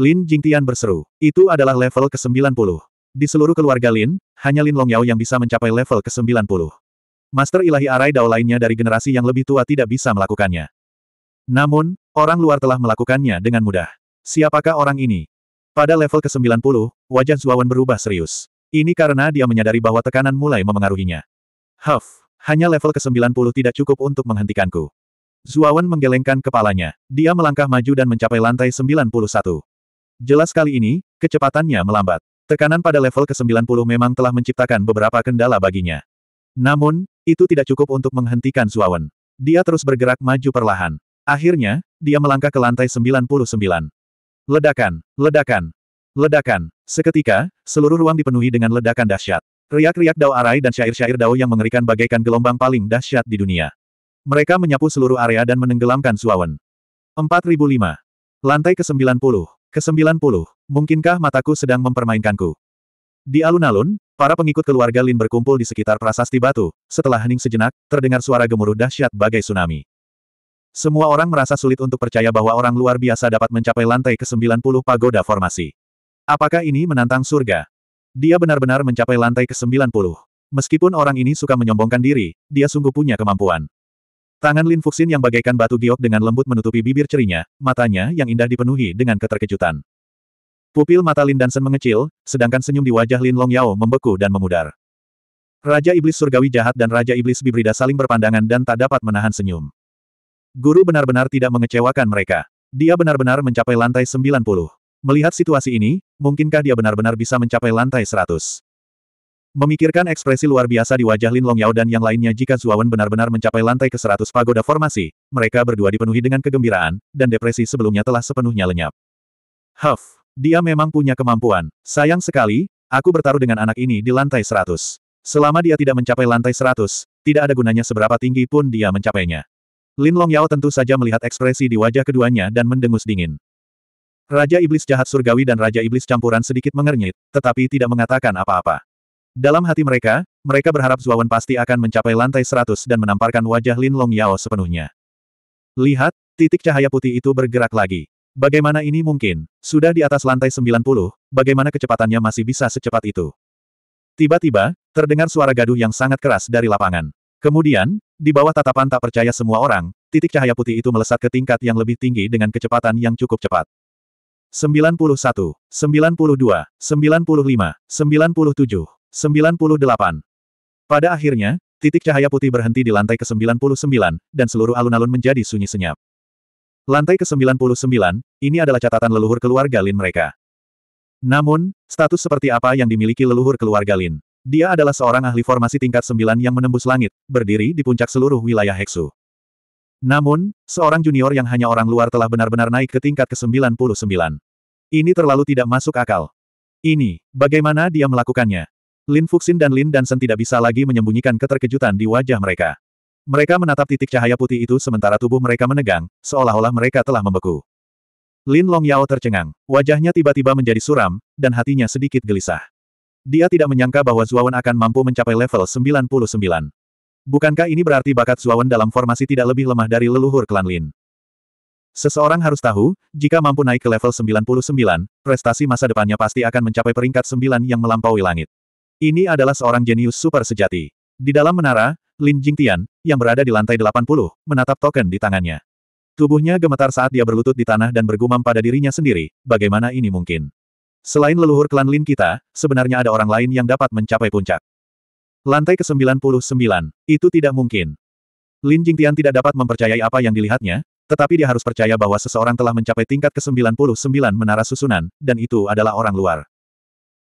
Lin Jingtian berseru, itu adalah level ke-90. Di seluruh keluarga Lin, hanya Lin Longyao yang bisa mencapai level ke-90. Master ilahi Arai Dao lainnya dari generasi yang lebih tua tidak bisa melakukannya. Namun, orang luar telah melakukannya dengan mudah. Siapakah orang ini? Pada level ke-90, wajah Zuawan berubah serius. Ini karena dia menyadari bahwa tekanan mulai memengaruhinya. Huff, hanya level ke-90 tidak cukup untuk menghentikanku. Zuawan menggelengkan kepalanya. Dia melangkah maju dan mencapai lantai 91. Jelas kali ini, kecepatannya melambat. Tekanan pada level ke-90 memang telah menciptakan beberapa kendala baginya. Namun, itu tidak cukup untuk menghentikan Zuawan. Dia terus bergerak maju perlahan. Akhirnya, dia melangkah ke lantai 99. Ledakan, ledakan, ledakan. Seketika, seluruh ruang dipenuhi dengan ledakan dahsyat. Riak-riak Dao Arai dan syair-syair Dao yang mengerikan bagaikan gelombang paling dahsyat di dunia. Mereka menyapu seluruh area dan menenggelamkan Suawen. 4005. Lantai ke-90. Ke-90. Mungkinkah mataku sedang mempermainkanku? Di alun-alun, para pengikut keluarga Lin berkumpul di sekitar prasasti batu. Setelah hening sejenak, terdengar suara gemuruh dahsyat bagai tsunami. Semua orang merasa sulit untuk percaya bahwa orang luar biasa dapat mencapai lantai ke-90 pagoda formasi. Apakah ini menantang surga? Dia benar-benar mencapai lantai ke-90. Meskipun orang ini suka menyombongkan diri, dia sungguh punya kemampuan. Tangan Lin Fuxin yang bagaikan batu giok dengan lembut menutupi bibir cerinya, matanya yang indah dipenuhi dengan keterkejutan. Pupil mata Lin Dansen mengecil, sedangkan senyum di wajah Lin Long Yao membeku dan memudar. Raja Iblis Surgawi jahat dan Raja Iblis Bibrida saling berpandangan dan tak dapat menahan senyum. Guru benar-benar tidak mengecewakan mereka. Dia benar-benar mencapai lantai 90. Melihat situasi ini, mungkinkah dia benar-benar bisa mencapai lantai 100? Memikirkan ekspresi luar biasa di wajah Lin Longyao dan yang lainnya jika Zuawan benar-benar mencapai lantai ke-100 pagoda formasi, mereka berdua dipenuhi dengan kegembiraan, dan depresi sebelumnya telah sepenuhnya lenyap. Huff, dia memang punya kemampuan. Sayang sekali, aku bertaruh dengan anak ini di lantai 100. Selama dia tidak mencapai lantai 100, tidak ada gunanya seberapa tinggi pun dia mencapainya. Lin Long Yao tentu saja melihat ekspresi di wajah keduanya dan mendengus dingin. Raja Iblis Jahat Surgawi dan Raja Iblis Campuran sedikit mengernyit, tetapi tidak mengatakan apa-apa. Dalam hati mereka, mereka berharap Zuawan pasti akan mencapai lantai 100 dan menamparkan wajah Lin Long Yao sepenuhnya. Lihat, titik cahaya putih itu bergerak lagi. Bagaimana ini mungkin? Sudah di atas lantai 90, bagaimana kecepatannya masih bisa secepat itu? Tiba-tiba, terdengar suara gaduh yang sangat keras dari lapangan. Kemudian, di bawah tatapan tak percaya semua orang, titik cahaya putih itu melesat ke tingkat yang lebih tinggi dengan kecepatan yang cukup cepat. 91, 92, 95, 97, 98. Pada akhirnya, titik cahaya putih berhenti di lantai ke-99, dan seluruh alun-alun menjadi sunyi senyap. Lantai ke-99, ini adalah catatan leluhur keluarga Lin mereka. Namun, status seperti apa yang dimiliki leluhur keluarga Lin? Dia adalah seorang ahli formasi tingkat 9 yang menembus langit, berdiri di puncak seluruh wilayah Heksu. Namun, seorang junior yang hanya orang luar telah benar-benar naik ke tingkat ke-99. Ini terlalu tidak masuk akal. Ini, bagaimana dia melakukannya? Lin Fuxin dan Lin Dansen tidak bisa lagi menyembunyikan keterkejutan di wajah mereka. Mereka menatap titik cahaya putih itu sementara tubuh mereka menegang, seolah-olah mereka telah membeku. Lin Long Yao tercengang, wajahnya tiba-tiba menjadi suram, dan hatinya sedikit gelisah. Dia tidak menyangka bahwa Zuawan akan mampu mencapai level 99. Bukankah ini berarti bakat Zuawan dalam formasi tidak lebih lemah dari leluhur klan Lin? Seseorang harus tahu, jika mampu naik ke level 99, prestasi masa depannya pasti akan mencapai peringkat 9 yang melampaui langit. Ini adalah seorang jenius super sejati. Di dalam menara, Lin Jingtian, yang berada di lantai 80, menatap token di tangannya. Tubuhnya gemetar saat dia berlutut di tanah dan bergumam pada dirinya sendiri, bagaimana ini mungkin? Selain leluhur klan Lin kita, sebenarnya ada orang lain yang dapat mencapai puncak. Lantai ke-99. Itu tidak mungkin. Lin Jingtian tidak dapat mempercayai apa yang dilihatnya, tetapi dia harus percaya bahwa seseorang telah mencapai tingkat ke-99 menara susunan, dan itu adalah orang luar.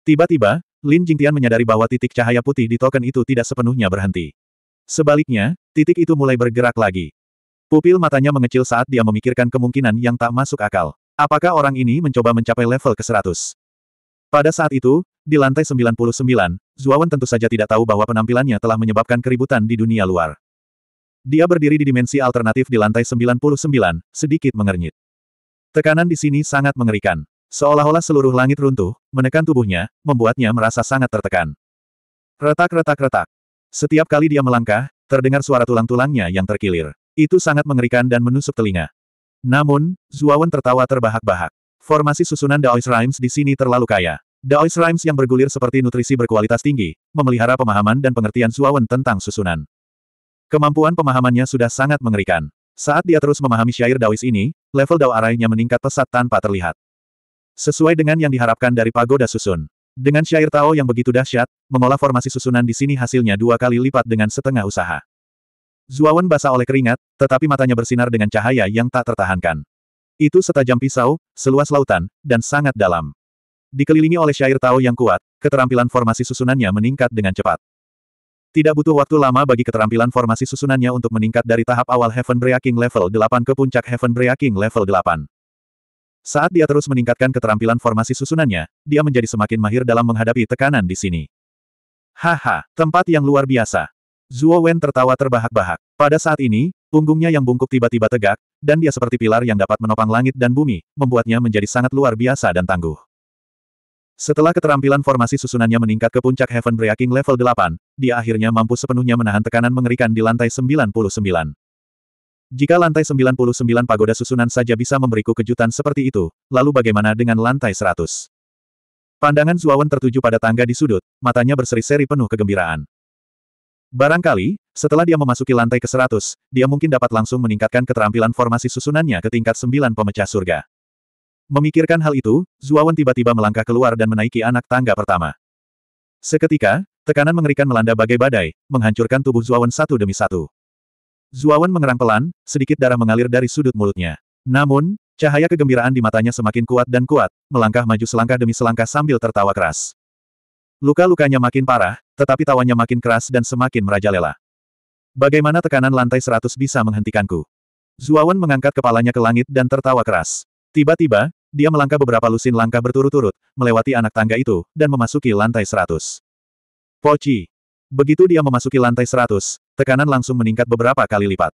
Tiba-tiba, Lin Jingtian menyadari bahwa titik cahaya putih di token itu tidak sepenuhnya berhenti. Sebaliknya, titik itu mulai bergerak lagi. Pupil matanya mengecil saat dia memikirkan kemungkinan yang tak masuk akal. Apakah orang ini mencoba mencapai level ke-100? Pada saat itu, di lantai 99, Zuawan tentu saja tidak tahu bahwa penampilannya telah menyebabkan keributan di dunia luar. Dia berdiri di dimensi alternatif di lantai 99, sedikit mengernyit. Tekanan di sini sangat mengerikan. Seolah-olah seluruh langit runtuh, menekan tubuhnya, membuatnya merasa sangat tertekan. Retak-retak-retak. Setiap kali dia melangkah, terdengar suara tulang-tulangnya yang terkilir. Itu sangat mengerikan dan menusuk telinga. Namun, Zuawan tertawa terbahak-bahak. Formasi susunan Daois Rhymes di sini terlalu kaya. Daois Rhymes yang bergulir seperti nutrisi berkualitas tinggi, memelihara pemahaman dan pengertian Zuawan tentang susunan. Kemampuan pemahamannya sudah sangat mengerikan. Saat dia terus memahami syair Daois ini, level Dao arainya meningkat pesat tanpa terlihat. Sesuai dengan yang diharapkan dari pagoda susun. Dengan syair Tao yang begitu dahsyat, mengolah formasi susunan di sini hasilnya dua kali lipat dengan setengah usaha. Zuawan basah oleh keringat, tetapi matanya bersinar dengan cahaya yang tak tertahankan. Itu setajam pisau, seluas lautan, dan sangat dalam. Dikelilingi oleh syair Tao yang kuat, keterampilan formasi susunannya meningkat dengan cepat. Tidak butuh waktu lama bagi keterampilan formasi susunannya untuk meningkat dari tahap awal Heaven Breaking Level 8 ke puncak Heaven Breaking Level 8. Saat dia terus meningkatkan keterampilan formasi susunannya, dia menjadi semakin mahir dalam menghadapi tekanan di sini. Haha, tempat yang luar biasa. Zhuo Wen tertawa terbahak-bahak. Pada saat ini, punggungnya yang bungkuk tiba-tiba tegak, dan dia seperti pilar yang dapat menopang langit dan bumi, membuatnya menjadi sangat luar biasa dan tangguh. Setelah keterampilan formasi susunannya meningkat ke puncak Heaven Breaking level 8, dia akhirnya mampu sepenuhnya menahan tekanan mengerikan di lantai 99. Jika lantai 99 pagoda susunan saja bisa memberiku kejutan seperti itu, lalu bagaimana dengan lantai 100? Pandangan Zuawan tertuju pada tangga di sudut, matanya berseri-seri penuh kegembiraan. Barangkali, setelah dia memasuki lantai ke-100, dia mungkin dapat langsung meningkatkan keterampilan formasi susunannya ke tingkat 9 pemecah surga. Memikirkan hal itu, Zuawan tiba-tiba melangkah keluar dan menaiki anak tangga pertama. Seketika, tekanan mengerikan melanda bagai badai, menghancurkan tubuh Zuawan satu demi satu. Zuawan mengerang pelan, sedikit darah mengalir dari sudut mulutnya. Namun, cahaya kegembiraan di matanya semakin kuat dan kuat, melangkah maju selangkah demi selangkah sambil tertawa keras. Luka-lukanya makin parah, tetapi tawanya makin keras dan semakin merajalela. Bagaimana tekanan lantai seratus bisa menghentikanku? Zuawan mengangkat kepalanya ke langit dan tertawa keras. Tiba-tiba, dia melangkah beberapa lusin langkah berturut-turut, melewati anak tangga itu, dan memasuki lantai seratus. Poci. Begitu dia memasuki lantai seratus, tekanan langsung meningkat beberapa kali lipat.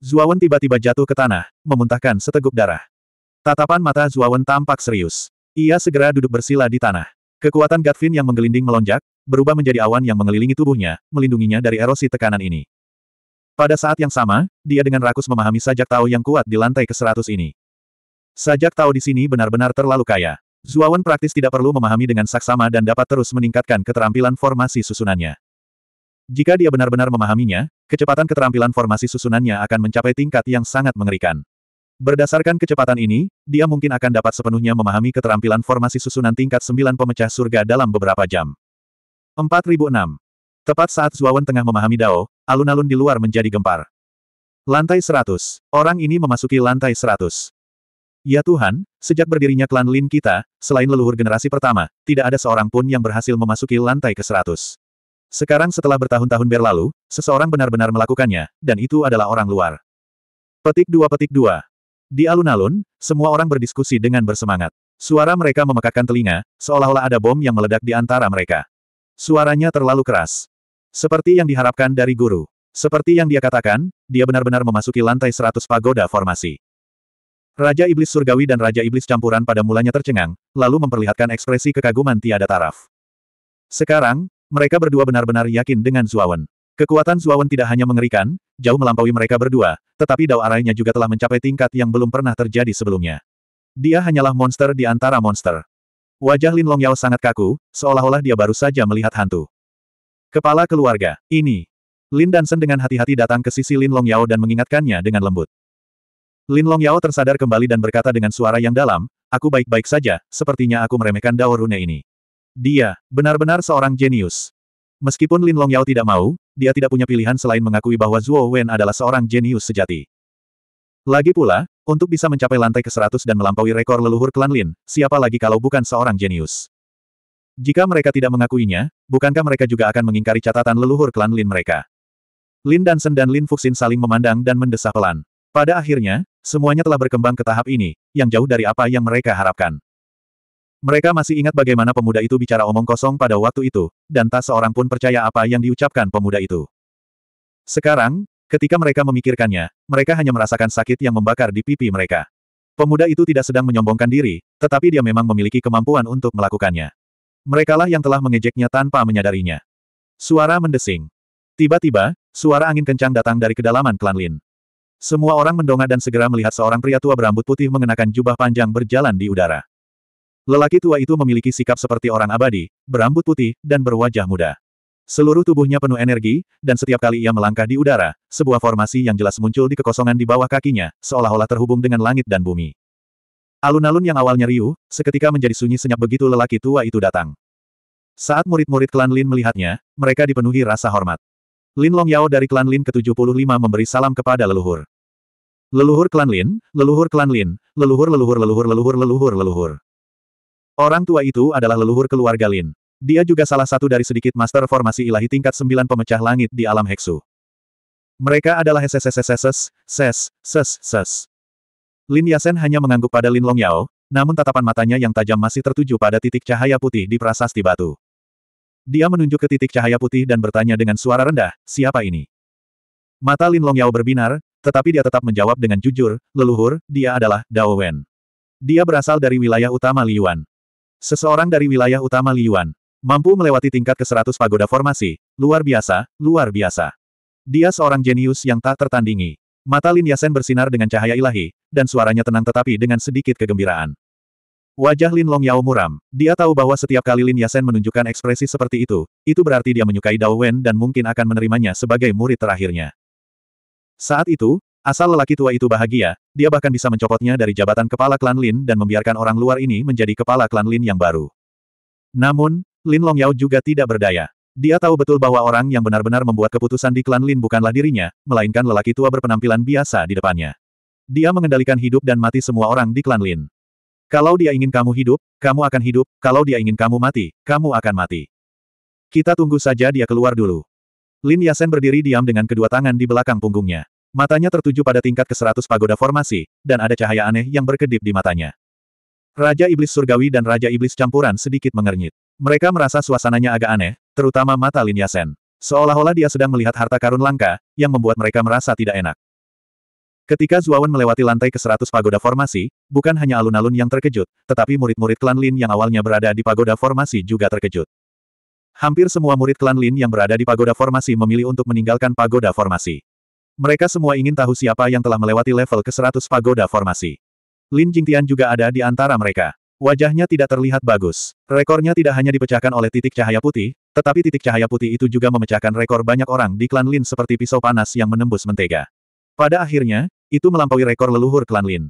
Zuawan tiba-tiba jatuh ke tanah, memuntahkan seteguk darah. Tatapan mata Zuawan tampak serius. Ia segera duduk bersila di tanah. Kekuatan Gatvin yang menggelinding melonjak, berubah menjadi awan yang mengelilingi tubuhnya, melindunginya dari erosi tekanan ini. Pada saat yang sama, dia dengan rakus memahami sajak tahu yang kuat di lantai ke-100 ini. Sajak Tao di sini benar-benar terlalu kaya. Zuawan praktis tidak perlu memahami dengan saksama dan dapat terus meningkatkan keterampilan formasi susunannya. Jika dia benar-benar memahaminya, kecepatan keterampilan formasi susunannya akan mencapai tingkat yang sangat mengerikan. Berdasarkan kecepatan ini, dia mungkin akan dapat sepenuhnya memahami keterampilan formasi susunan tingkat 9 pemecah surga dalam beberapa jam. 4006. Tepat saat Zuawan tengah memahami Dao, alun-alun di luar menjadi gempar. Lantai 100. Orang ini memasuki lantai 100. Ya Tuhan, sejak berdirinya klan Lin kita, selain leluhur generasi pertama, tidak ada seorang pun yang berhasil memasuki lantai ke-100. Sekarang setelah bertahun-tahun berlalu, seseorang benar-benar melakukannya, dan itu adalah orang luar. Petik 2 petik 2 Di alun-alun, semua orang berdiskusi dengan bersemangat. Suara mereka memekakkan telinga, seolah-olah ada bom yang meledak di antara mereka. Suaranya terlalu keras. Seperti yang diharapkan dari guru. Seperti yang dia katakan, dia benar-benar memasuki lantai 100 pagoda formasi. Raja Iblis Surgawi dan Raja Iblis Campuran pada mulanya tercengang, lalu memperlihatkan ekspresi kekaguman tiada taraf. Sekarang, mereka berdua benar-benar yakin dengan Zuawan. Kekuatan Zuawan tidak hanya mengerikan, jauh melampaui mereka berdua, tetapi dao arainya juga telah mencapai tingkat yang belum pernah terjadi sebelumnya. Dia hanyalah monster di antara monster. Wajah Lin Longyao sangat kaku, seolah-olah dia baru saja melihat hantu. Kepala keluarga, ini. Lin Dansen dengan hati-hati datang ke sisi Lin Longyao dan mengingatkannya dengan lembut. Lin Long Yao tersadar kembali dan berkata dengan suara yang dalam, aku baik-baik saja, sepertinya aku meremehkan Dao Rune ini. Dia, benar-benar seorang jenius. Meskipun Lin Long Yao tidak mau, dia tidak punya pilihan selain mengakui bahwa Zuo Wen adalah seorang jenius sejati. Lagi pula, untuk bisa mencapai lantai ke-100 dan melampaui rekor leluhur klan Lin, siapa lagi kalau bukan seorang jenius? Jika mereka tidak mengakuinya, bukankah mereka juga akan mengingkari catatan leluhur klan Lin mereka? Lin Dansen dan Lin Fuxin saling memandang dan mendesah pelan. Pada akhirnya, Semuanya telah berkembang ke tahap ini, yang jauh dari apa yang mereka harapkan. Mereka masih ingat bagaimana pemuda itu bicara omong kosong pada waktu itu, dan tak seorang pun percaya apa yang diucapkan pemuda itu. Sekarang, ketika mereka memikirkannya, mereka hanya merasakan sakit yang membakar di pipi mereka. Pemuda itu tidak sedang menyombongkan diri, tetapi dia memang memiliki kemampuan untuk melakukannya. Merekalah yang telah mengejeknya tanpa menyadarinya. Suara mendesing. Tiba-tiba, suara angin kencang datang dari kedalaman klan Lin. Semua orang mendongak dan segera melihat seorang pria tua berambut putih mengenakan jubah panjang berjalan di udara. Lelaki tua itu memiliki sikap seperti orang abadi, berambut putih, dan berwajah muda. Seluruh tubuhnya penuh energi, dan setiap kali ia melangkah di udara, sebuah formasi yang jelas muncul di kekosongan di bawah kakinya, seolah-olah terhubung dengan langit dan bumi. Alun-alun yang awalnya riuh, seketika menjadi sunyi senyap begitu lelaki tua itu datang. Saat murid-murid klan Lin melihatnya, mereka dipenuhi rasa hormat. Lin Long Yao dari klan Lin ke-75 memberi salam kepada leluhur. Leluhur klan Lin, leluhur klan Lin, leluhur leluhur leluhur leluhur leluhur leluhur. Orang tua itu adalah leluhur keluarga Lin. Dia juga salah satu dari sedikit master formasi ilahi tingkat 9 pemecah langit di alam Heksu. Mereka adalah SSSSSS, SES, SES, SES. Lin Yasen hanya mengangguk pada Lin Long Yao, namun tatapan matanya yang tajam masih tertuju pada titik cahaya putih di prasasti batu. Dia menunjuk ke titik cahaya putih dan bertanya dengan suara rendah, siapa ini? Mata Lin Long Yao berbinar, tetapi dia tetap menjawab dengan jujur, leluhur, dia adalah Dao Wen. Dia berasal dari wilayah utama Liyuan. Seseorang dari wilayah utama Liyuan. Mampu melewati tingkat ke-100 pagoda formasi, luar biasa, luar biasa. Dia seorang jenius yang tak tertandingi. Mata Lin Yasen bersinar dengan cahaya ilahi, dan suaranya tenang tetapi dengan sedikit kegembiraan. Wajah Lin Long Yao muram, dia tahu bahwa setiap kali Lin Yasen menunjukkan ekspresi seperti itu, itu berarti dia menyukai Dao Wen dan mungkin akan menerimanya sebagai murid terakhirnya. Saat itu, asal lelaki tua itu bahagia, dia bahkan bisa mencopotnya dari jabatan kepala klan Lin dan membiarkan orang luar ini menjadi kepala klan Lin yang baru. Namun, Lin Long Yao juga tidak berdaya. Dia tahu betul bahwa orang yang benar-benar membuat keputusan di klan Lin bukanlah dirinya, melainkan lelaki tua berpenampilan biasa di depannya. Dia mengendalikan hidup dan mati semua orang di klan Lin. Kalau dia ingin kamu hidup, kamu akan hidup, kalau dia ingin kamu mati, kamu akan mati. Kita tunggu saja dia keluar dulu. Lin Yasen berdiri diam dengan kedua tangan di belakang punggungnya. Matanya tertuju pada tingkat ke-100 pagoda formasi, dan ada cahaya aneh yang berkedip di matanya. Raja Iblis Surgawi dan Raja Iblis Campuran sedikit mengernyit. Mereka merasa suasananya agak aneh, terutama mata Lin Yasen. Seolah-olah dia sedang melihat harta karun langka, yang membuat mereka merasa tidak enak. Ketika Zuawan melewati lantai ke-100 pagoda formasi, bukan hanya alun-alun yang terkejut, tetapi murid-murid klan Lin yang awalnya berada di pagoda formasi juga terkejut. Hampir semua murid klan Lin yang berada di pagoda formasi memilih untuk meninggalkan pagoda formasi. Mereka semua ingin tahu siapa yang telah melewati level ke-100 pagoda formasi. Lin Jingtian juga ada di antara mereka. Wajahnya tidak terlihat bagus. Rekornya tidak hanya dipecahkan oleh titik cahaya putih, tetapi titik cahaya putih itu juga memecahkan rekor banyak orang di klan Lin seperti pisau panas yang menembus mentega. Pada akhirnya, itu melampaui rekor leluhur klan Lin.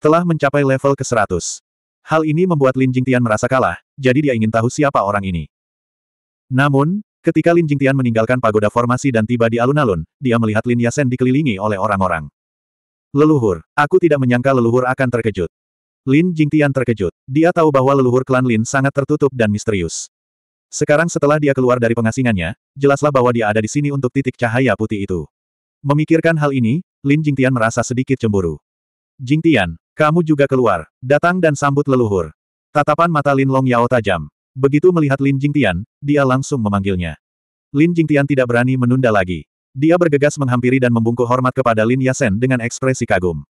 Telah mencapai level ke-100. Hal ini membuat Lin Jingtian merasa kalah, jadi dia ingin tahu siapa orang ini. Namun, ketika Lin Jingtian meninggalkan pagoda formasi dan tiba di alun-alun, dia melihat Lin Yasen dikelilingi oleh orang-orang. Leluhur, aku tidak menyangka leluhur akan terkejut. Lin Jingtian terkejut. Dia tahu bahwa leluhur klan Lin sangat tertutup dan misterius. Sekarang setelah dia keluar dari pengasingannya, jelaslah bahwa dia ada di sini untuk titik cahaya putih itu. Memikirkan hal ini, Lin Jingtian merasa sedikit cemburu. Jingtian, kamu juga keluar, datang dan sambut leluhur. Tatapan mata Lin Long Yao tajam. Begitu melihat Lin Jingtian, dia langsung memanggilnya. Lin Jingtian tidak berani menunda lagi. Dia bergegas menghampiri dan membungkuk hormat kepada Lin Yasen dengan ekspresi kagum.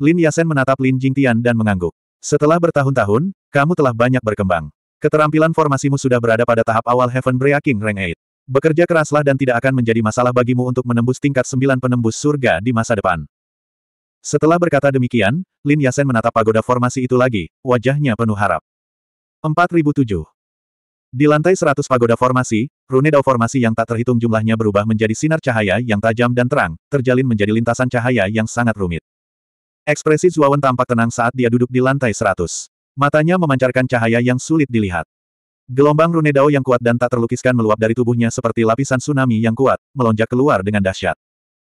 Lin Yasen menatap Lin Jingtian dan mengangguk. Setelah bertahun-tahun, kamu telah banyak berkembang. Keterampilan formasimu sudah berada pada tahap awal Heaven Breaking Rank 8. Bekerja keraslah dan tidak akan menjadi masalah bagimu untuk menembus tingkat sembilan penembus surga di masa depan. Setelah berkata demikian, Lin Yasen menatap pagoda formasi itu lagi, wajahnya penuh harap. 4007 Di lantai 100 pagoda formasi, rune dao formasi yang tak terhitung jumlahnya berubah menjadi sinar cahaya yang tajam dan terang, terjalin menjadi lintasan cahaya yang sangat rumit. Ekspresi Zuawan tampak tenang saat dia duduk di lantai 100. Matanya memancarkan cahaya yang sulit dilihat. Gelombang rune dao yang kuat dan tak terlukiskan meluap dari tubuhnya seperti lapisan tsunami yang kuat, melonjak keluar dengan dahsyat.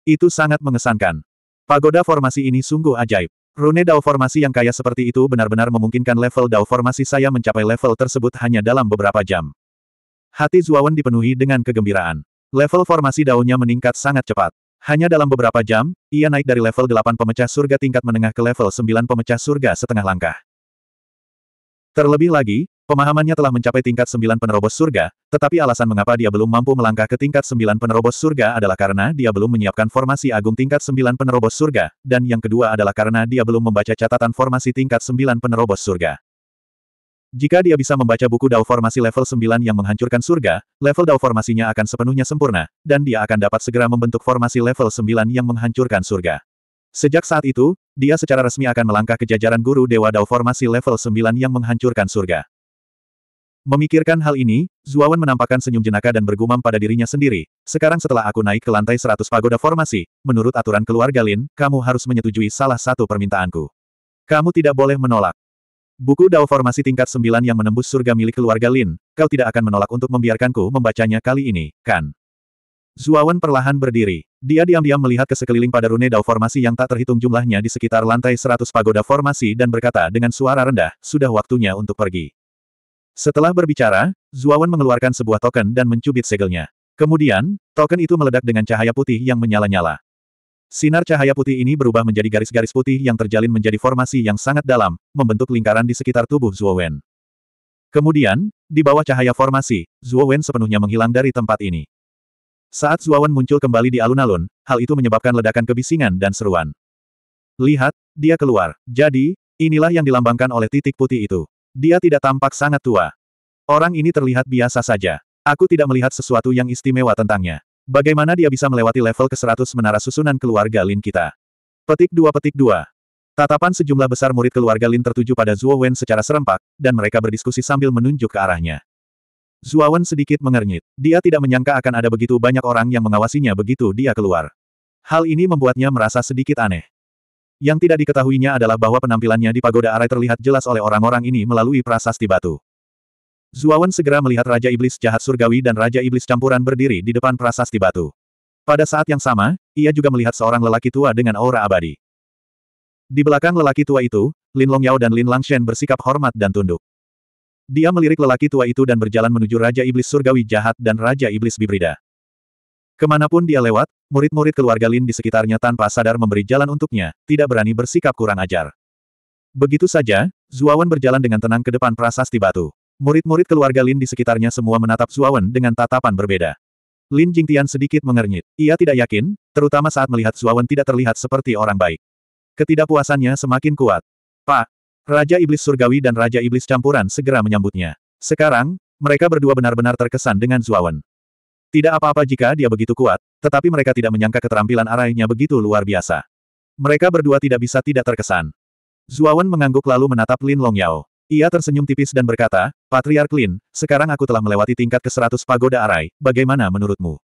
Itu sangat mengesankan. Pagoda formasi ini sungguh ajaib. Rune Dao formasi yang kaya seperti itu benar-benar memungkinkan level Dao formasi saya mencapai level tersebut hanya dalam beberapa jam. Hati Zuawan dipenuhi dengan kegembiraan. Level formasi daunnya meningkat sangat cepat. Hanya dalam beberapa jam, ia naik dari level 8 pemecah surga tingkat menengah ke level 9 pemecah surga setengah langkah. Terlebih lagi, Pemahamannya telah mencapai tingkat sembilan penerobos surga, tetapi alasan mengapa dia belum mampu melangkah ke tingkat sembilan penerobos surga adalah karena dia belum menyiapkan formasi agung tingkat sembilan penerobos surga, dan yang kedua adalah karena dia belum membaca catatan formasi tingkat sembilan penerobos surga. Jika dia bisa membaca buku Dao Formasi level 9 yang menghancurkan surga, level Dao Formasinya akan sepenuhnya sempurna, dan dia akan dapat segera membentuk formasi level 9 yang menghancurkan surga. Sejak saat itu, dia secara resmi akan melangkah ke jajaran guru Dewa Dao Formasi level 9 yang menghancurkan surga. Memikirkan hal ini, Zuawan menampakkan senyum jenaka dan bergumam pada dirinya sendiri. Sekarang setelah aku naik ke lantai 100 pagoda formasi, menurut aturan keluarga Lin, kamu harus menyetujui salah satu permintaanku. Kamu tidak boleh menolak. Buku Dao Formasi tingkat sembilan yang menembus surga milik keluarga Lin, kau tidak akan menolak untuk membiarkanku membacanya kali ini, kan? Zuawan perlahan berdiri. Dia diam-diam melihat ke sekeliling pada rune Dao Formasi yang tak terhitung jumlahnya di sekitar lantai 100 pagoda formasi dan berkata dengan suara rendah, sudah waktunya untuk pergi. Setelah berbicara, Zuawan mengeluarkan sebuah token dan mencubit segelnya. Kemudian, token itu meledak dengan cahaya putih yang menyala-nyala. Sinar cahaya putih ini berubah menjadi garis-garis putih yang terjalin menjadi formasi yang sangat dalam, membentuk lingkaran di sekitar tubuh Zuowen. Kemudian, di bawah cahaya formasi, Zuowen sepenuhnya menghilang dari tempat ini. Saat Zuowen muncul kembali di alun-alun, hal itu menyebabkan ledakan kebisingan dan seruan. Lihat, dia keluar. Jadi, inilah yang dilambangkan oleh titik putih itu. Dia tidak tampak sangat tua. Orang ini terlihat biasa saja. Aku tidak melihat sesuatu yang istimewa tentangnya. Bagaimana dia bisa melewati level ke-100 menara susunan keluarga Lin kita? Petik 2 petik 2. Tatapan sejumlah besar murid keluarga Lin tertuju pada Zuo Wen secara serempak, dan mereka berdiskusi sambil menunjuk ke arahnya. Zuo Wen sedikit mengernyit. Dia tidak menyangka akan ada begitu banyak orang yang mengawasinya begitu dia keluar. Hal ini membuatnya merasa sedikit aneh. Yang tidak diketahuinya adalah bahwa penampilannya di pagoda arai terlihat jelas oleh orang-orang ini melalui prasasti batu. Zuawan segera melihat Raja Iblis Jahat Surgawi dan Raja Iblis Campuran berdiri di depan prasasti batu. Pada saat yang sama, ia juga melihat seorang lelaki tua dengan aura abadi. Di belakang lelaki tua itu, Lin Longyao dan Lin Langshen bersikap hormat dan tunduk. Dia melirik lelaki tua itu dan berjalan menuju Raja Iblis Surgawi Jahat dan Raja Iblis Bibrida. Kemanapun dia lewat, murid-murid keluarga Lin di sekitarnya tanpa sadar memberi jalan untuknya, tidak berani bersikap kurang ajar. Begitu saja, Zuawan berjalan dengan tenang ke depan prasasti batu. Murid-murid keluarga Lin di sekitarnya semua menatap Zuawan dengan tatapan berbeda. Lin Jingtian sedikit mengernyit. Ia tidak yakin, terutama saat melihat Zuawan tidak terlihat seperti orang baik. Ketidakpuasannya semakin kuat. Pak, Raja Iblis Surgawi dan Raja Iblis Campuran segera menyambutnya. Sekarang, mereka berdua benar-benar terkesan dengan Zuawan. Tidak apa-apa jika dia begitu kuat, tetapi mereka tidak menyangka keterampilan arahnya begitu luar biasa. Mereka berdua tidak bisa tidak terkesan. Zuawan mengangguk lalu menatap Lin Longyao. Ia tersenyum tipis dan berkata, Patriark Lin, sekarang aku telah melewati tingkat ke-100 pagoda arai, bagaimana menurutmu?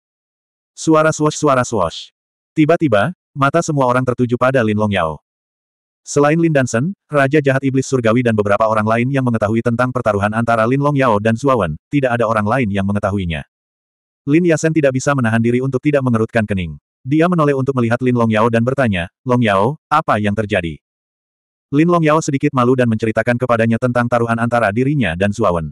Suara swash suara swash. Tiba-tiba, mata semua orang tertuju pada Lin Longyao. Selain Lin Dansen, Raja Jahat Iblis Surgawi dan beberapa orang lain yang mengetahui tentang pertaruhan antara Lin Longyao dan Zuawan, tidak ada orang lain yang mengetahuinya. Lin Yasen tidak bisa menahan diri untuk tidak mengerutkan kening. Dia menoleh untuk melihat Lin Longyao dan bertanya, Longyao, apa yang terjadi? Lin Longyao sedikit malu dan menceritakan kepadanya tentang taruhan antara dirinya dan Zuawan.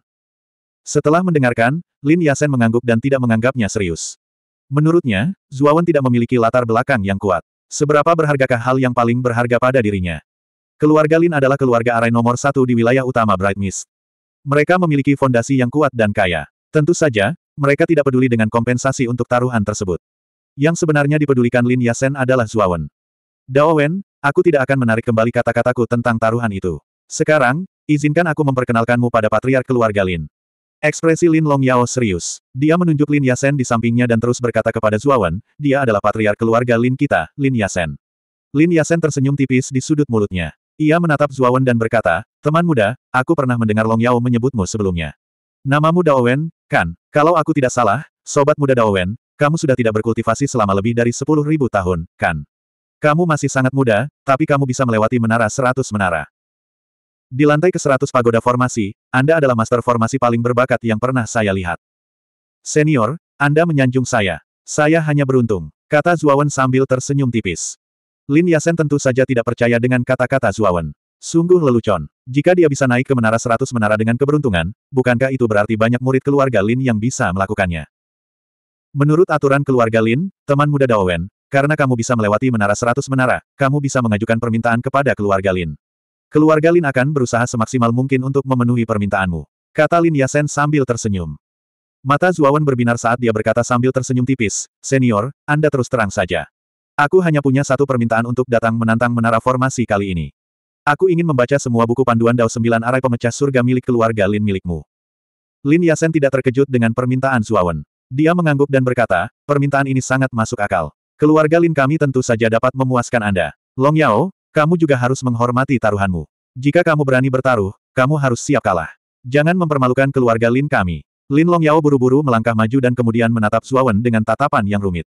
Setelah mendengarkan, Lin Yasen mengangguk dan tidak menganggapnya serius. Menurutnya, Zuawan tidak memiliki latar belakang yang kuat. Seberapa berhargakah hal yang paling berharga pada dirinya? Keluarga Lin adalah keluarga arai nomor satu di wilayah utama Bright Mist. Mereka memiliki fondasi yang kuat dan kaya. Tentu saja, mereka tidak peduli dengan kompensasi untuk taruhan tersebut. Yang sebenarnya dipedulikan Lin Yasen adalah Zuawan. Dao Wen, aku tidak akan menarik kembali kata-kataku tentang taruhan itu. Sekarang, izinkan aku memperkenalkanmu pada patriark keluarga Lin. Ekspresi Lin Long Yao serius. Dia menunjuk Lin Yasen di sampingnya dan terus berkata kepada Zuawan, dia adalah patriark keluarga Lin kita, Lin Yasen. Lin Yasen tersenyum tipis di sudut mulutnya. Ia menatap Zuawan dan berkata, Teman muda, aku pernah mendengar Long Yao menyebutmu sebelumnya. Namamu Wen, kan? Kalau aku tidak salah, Sobat Muda Daowen, kamu sudah tidak berkultivasi selama lebih dari 10.000 tahun, kan? Kamu masih sangat muda, tapi kamu bisa melewati menara 100 menara. Di lantai ke-100 pagoda formasi, Anda adalah master formasi paling berbakat yang pernah saya lihat. Senior, Anda menyanjung saya. Saya hanya beruntung, kata Zuawan sambil tersenyum tipis. Lin Yasen tentu saja tidak percaya dengan kata-kata Zuawan. Sungguh lelucon. Jika dia bisa naik ke menara seratus menara dengan keberuntungan, bukankah itu berarti banyak murid keluarga Lin yang bisa melakukannya? Menurut aturan keluarga Lin, teman muda Daowen, karena kamu bisa melewati menara seratus menara, kamu bisa mengajukan permintaan kepada keluarga Lin. Keluarga Lin akan berusaha semaksimal mungkin untuk memenuhi permintaanmu. Kata Lin Yasen sambil tersenyum. Mata Zuawan berbinar saat dia berkata sambil tersenyum tipis, Senior, Anda terus terang saja. Aku hanya punya satu permintaan untuk datang menantang menara formasi kali ini. Aku ingin membaca semua buku panduan Dao Sembilan Arai Pemecah Surga milik keluarga Lin milikmu. Lin Yasen tidak terkejut dengan permintaan Zuawan. Dia mengangguk dan berkata, permintaan ini sangat masuk akal. Keluarga Lin kami tentu saja dapat memuaskan Anda. Long Yao, kamu juga harus menghormati taruhanmu. Jika kamu berani bertaruh, kamu harus siap kalah. Jangan mempermalukan keluarga Lin kami. Lin Long Yao buru-buru melangkah maju dan kemudian menatap Zuawan dengan tatapan yang rumit.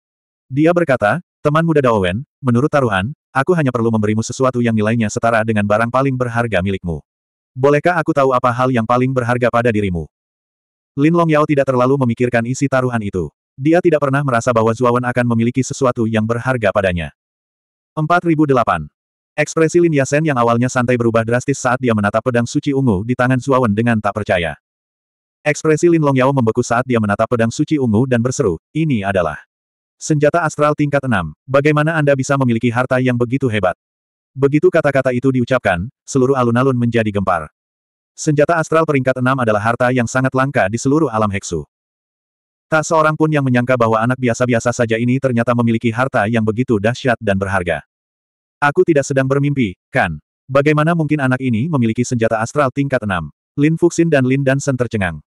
Dia berkata, teman muda Daowen, menurut taruhan, Aku hanya perlu memberimu sesuatu yang nilainya setara dengan barang paling berharga milikmu. Bolehkah aku tahu apa hal yang paling berharga pada dirimu? Lin Long Yao tidak terlalu memikirkan isi taruhan itu. Dia tidak pernah merasa bahwa Zuawan akan memiliki sesuatu yang berharga padanya. 4008. Ekspresi Lin Yasen yang awalnya santai berubah drastis saat dia menatap pedang suci ungu di tangan Zuawan dengan tak percaya. Ekspresi Lin Long Yao membeku saat dia menatap pedang suci ungu dan berseru, ini adalah Senjata astral tingkat 6. Bagaimana Anda bisa memiliki harta yang begitu hebat? Begitu kata-kata itu diucapkan, seluruh alun-alun menjadi gempar. Senjata astral peringkat 6 adalah harta yang sangat langka di seluruh alam heksu. Tak seorang pun yang menyangka bahwa anak biasa-biasa saja ini ternyata memiliki harta yang begitu dahsyat dan berharga. Aku tidak sedang bermimpi, kan? Bagaimana mungkin anak ini memiliki senjata astral tingkat 6? Lin Fuxin dan Lin Dansen tercengang.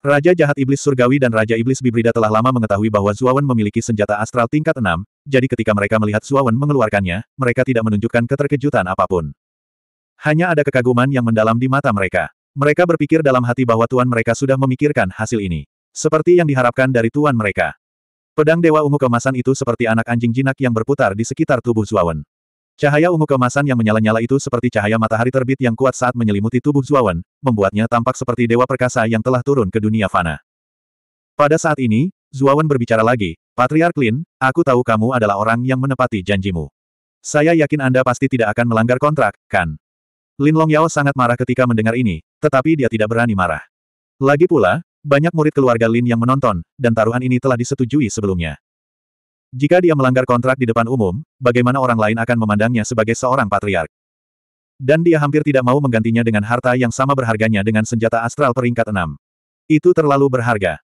Raja Jahat Iblis Surgawi dan Raja Iblis Bibrida telah lama mengetahui bahwa Zuawan memiliki senjata astral tingkat 6, jadi ketika mereka melihat Zuawan mengeluarkannya, mereka tidak menunjukkan keterkejutan apapun. Hanya ada kekaguman yang mendalam di mata mereka. Mereka berpikir dalam hati bahwa tuan mereka sudah memikirkan hasil ini. Seperti yang diharapkan dari tuan mereka. Pedang Dewa Ungu Kemasan itu seperti anak anjing jinak yang berputar di sekitar tubuh Zuawan. Cahaya ungu kemasan yang menyala-nyala itu seperti cahaya matahari terbit yang kuat saat menyelimuti tubuh Zuawan, membuatnya tampak seperti dewa perkasa yang telah turun ke dunia fana. Pada saat ini, Zuawan berbicara lagi, Patriark Lin, aku tahu kamu adalah orang yang menepati janjimu. Saya yakin Anda pasti tidak akan melanggar kontrak, kan? Lin Long Yao sangat marah ketika mendengar ini, tetapi dia tidak berani marah. Lagi pula, banyak murid keluarga Lin yang menonton, dan taruhan ini telah disetujui sebelumnya. Jika dia melanggar kontrak di depan umum, bagaimana orang lain akan memandangnya sebagai seorang patriark? Dan dia hampir tidak mau menggantinya dengan harta yang sama berharganya dengan senjata astral peringkat 6. Itu terlalu berharga.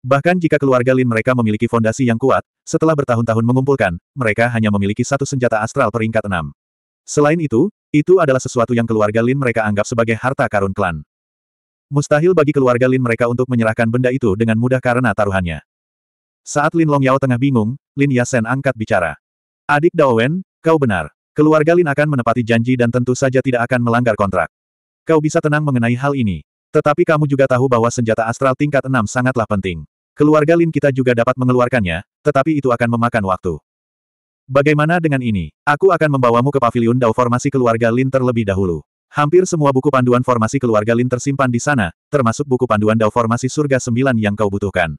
Bahkan jika keluarga Lin mereka memiliki fondasi yang kuat, setelah bertahun-tahun mengumpulkan, mereka hanya memiliki satu senjata astral peringkat 6. Selain itu, itu adalah sesuatu yang keluarga Lin mereka anggap sebagai harta karun klan. Mustahil bagi keluarga Lin mereka untuk menyerahkan benda itu dengan mudah karena taruhannya. Saat Lin Long Yao tengah bingung, Lin Yasen angkat bicara. Adik Dao Wen, kau benar. Keluarga Lin akan menepati janji dan tentu saja tidak akan melanggar kontrak. Kau bisa tenang mengenai hal ini. Tetapi kamu juga tahu bahwa senjata astral tingkat 6 sangatlah penting. Keluarga Lin kita juga dapat mengeluarkannya, tetapi itu akan memakan waktu. Bagaimana dengan ini? Aku akan membawamu ke Paviliun Dao formasi keluarga Lin terlebih dahulu. Hampir semua buku panduan formasi keluarga Lin tersimpan di sana, termasuk buku panduan Dao formasi surga 9 yang kau butuhkan.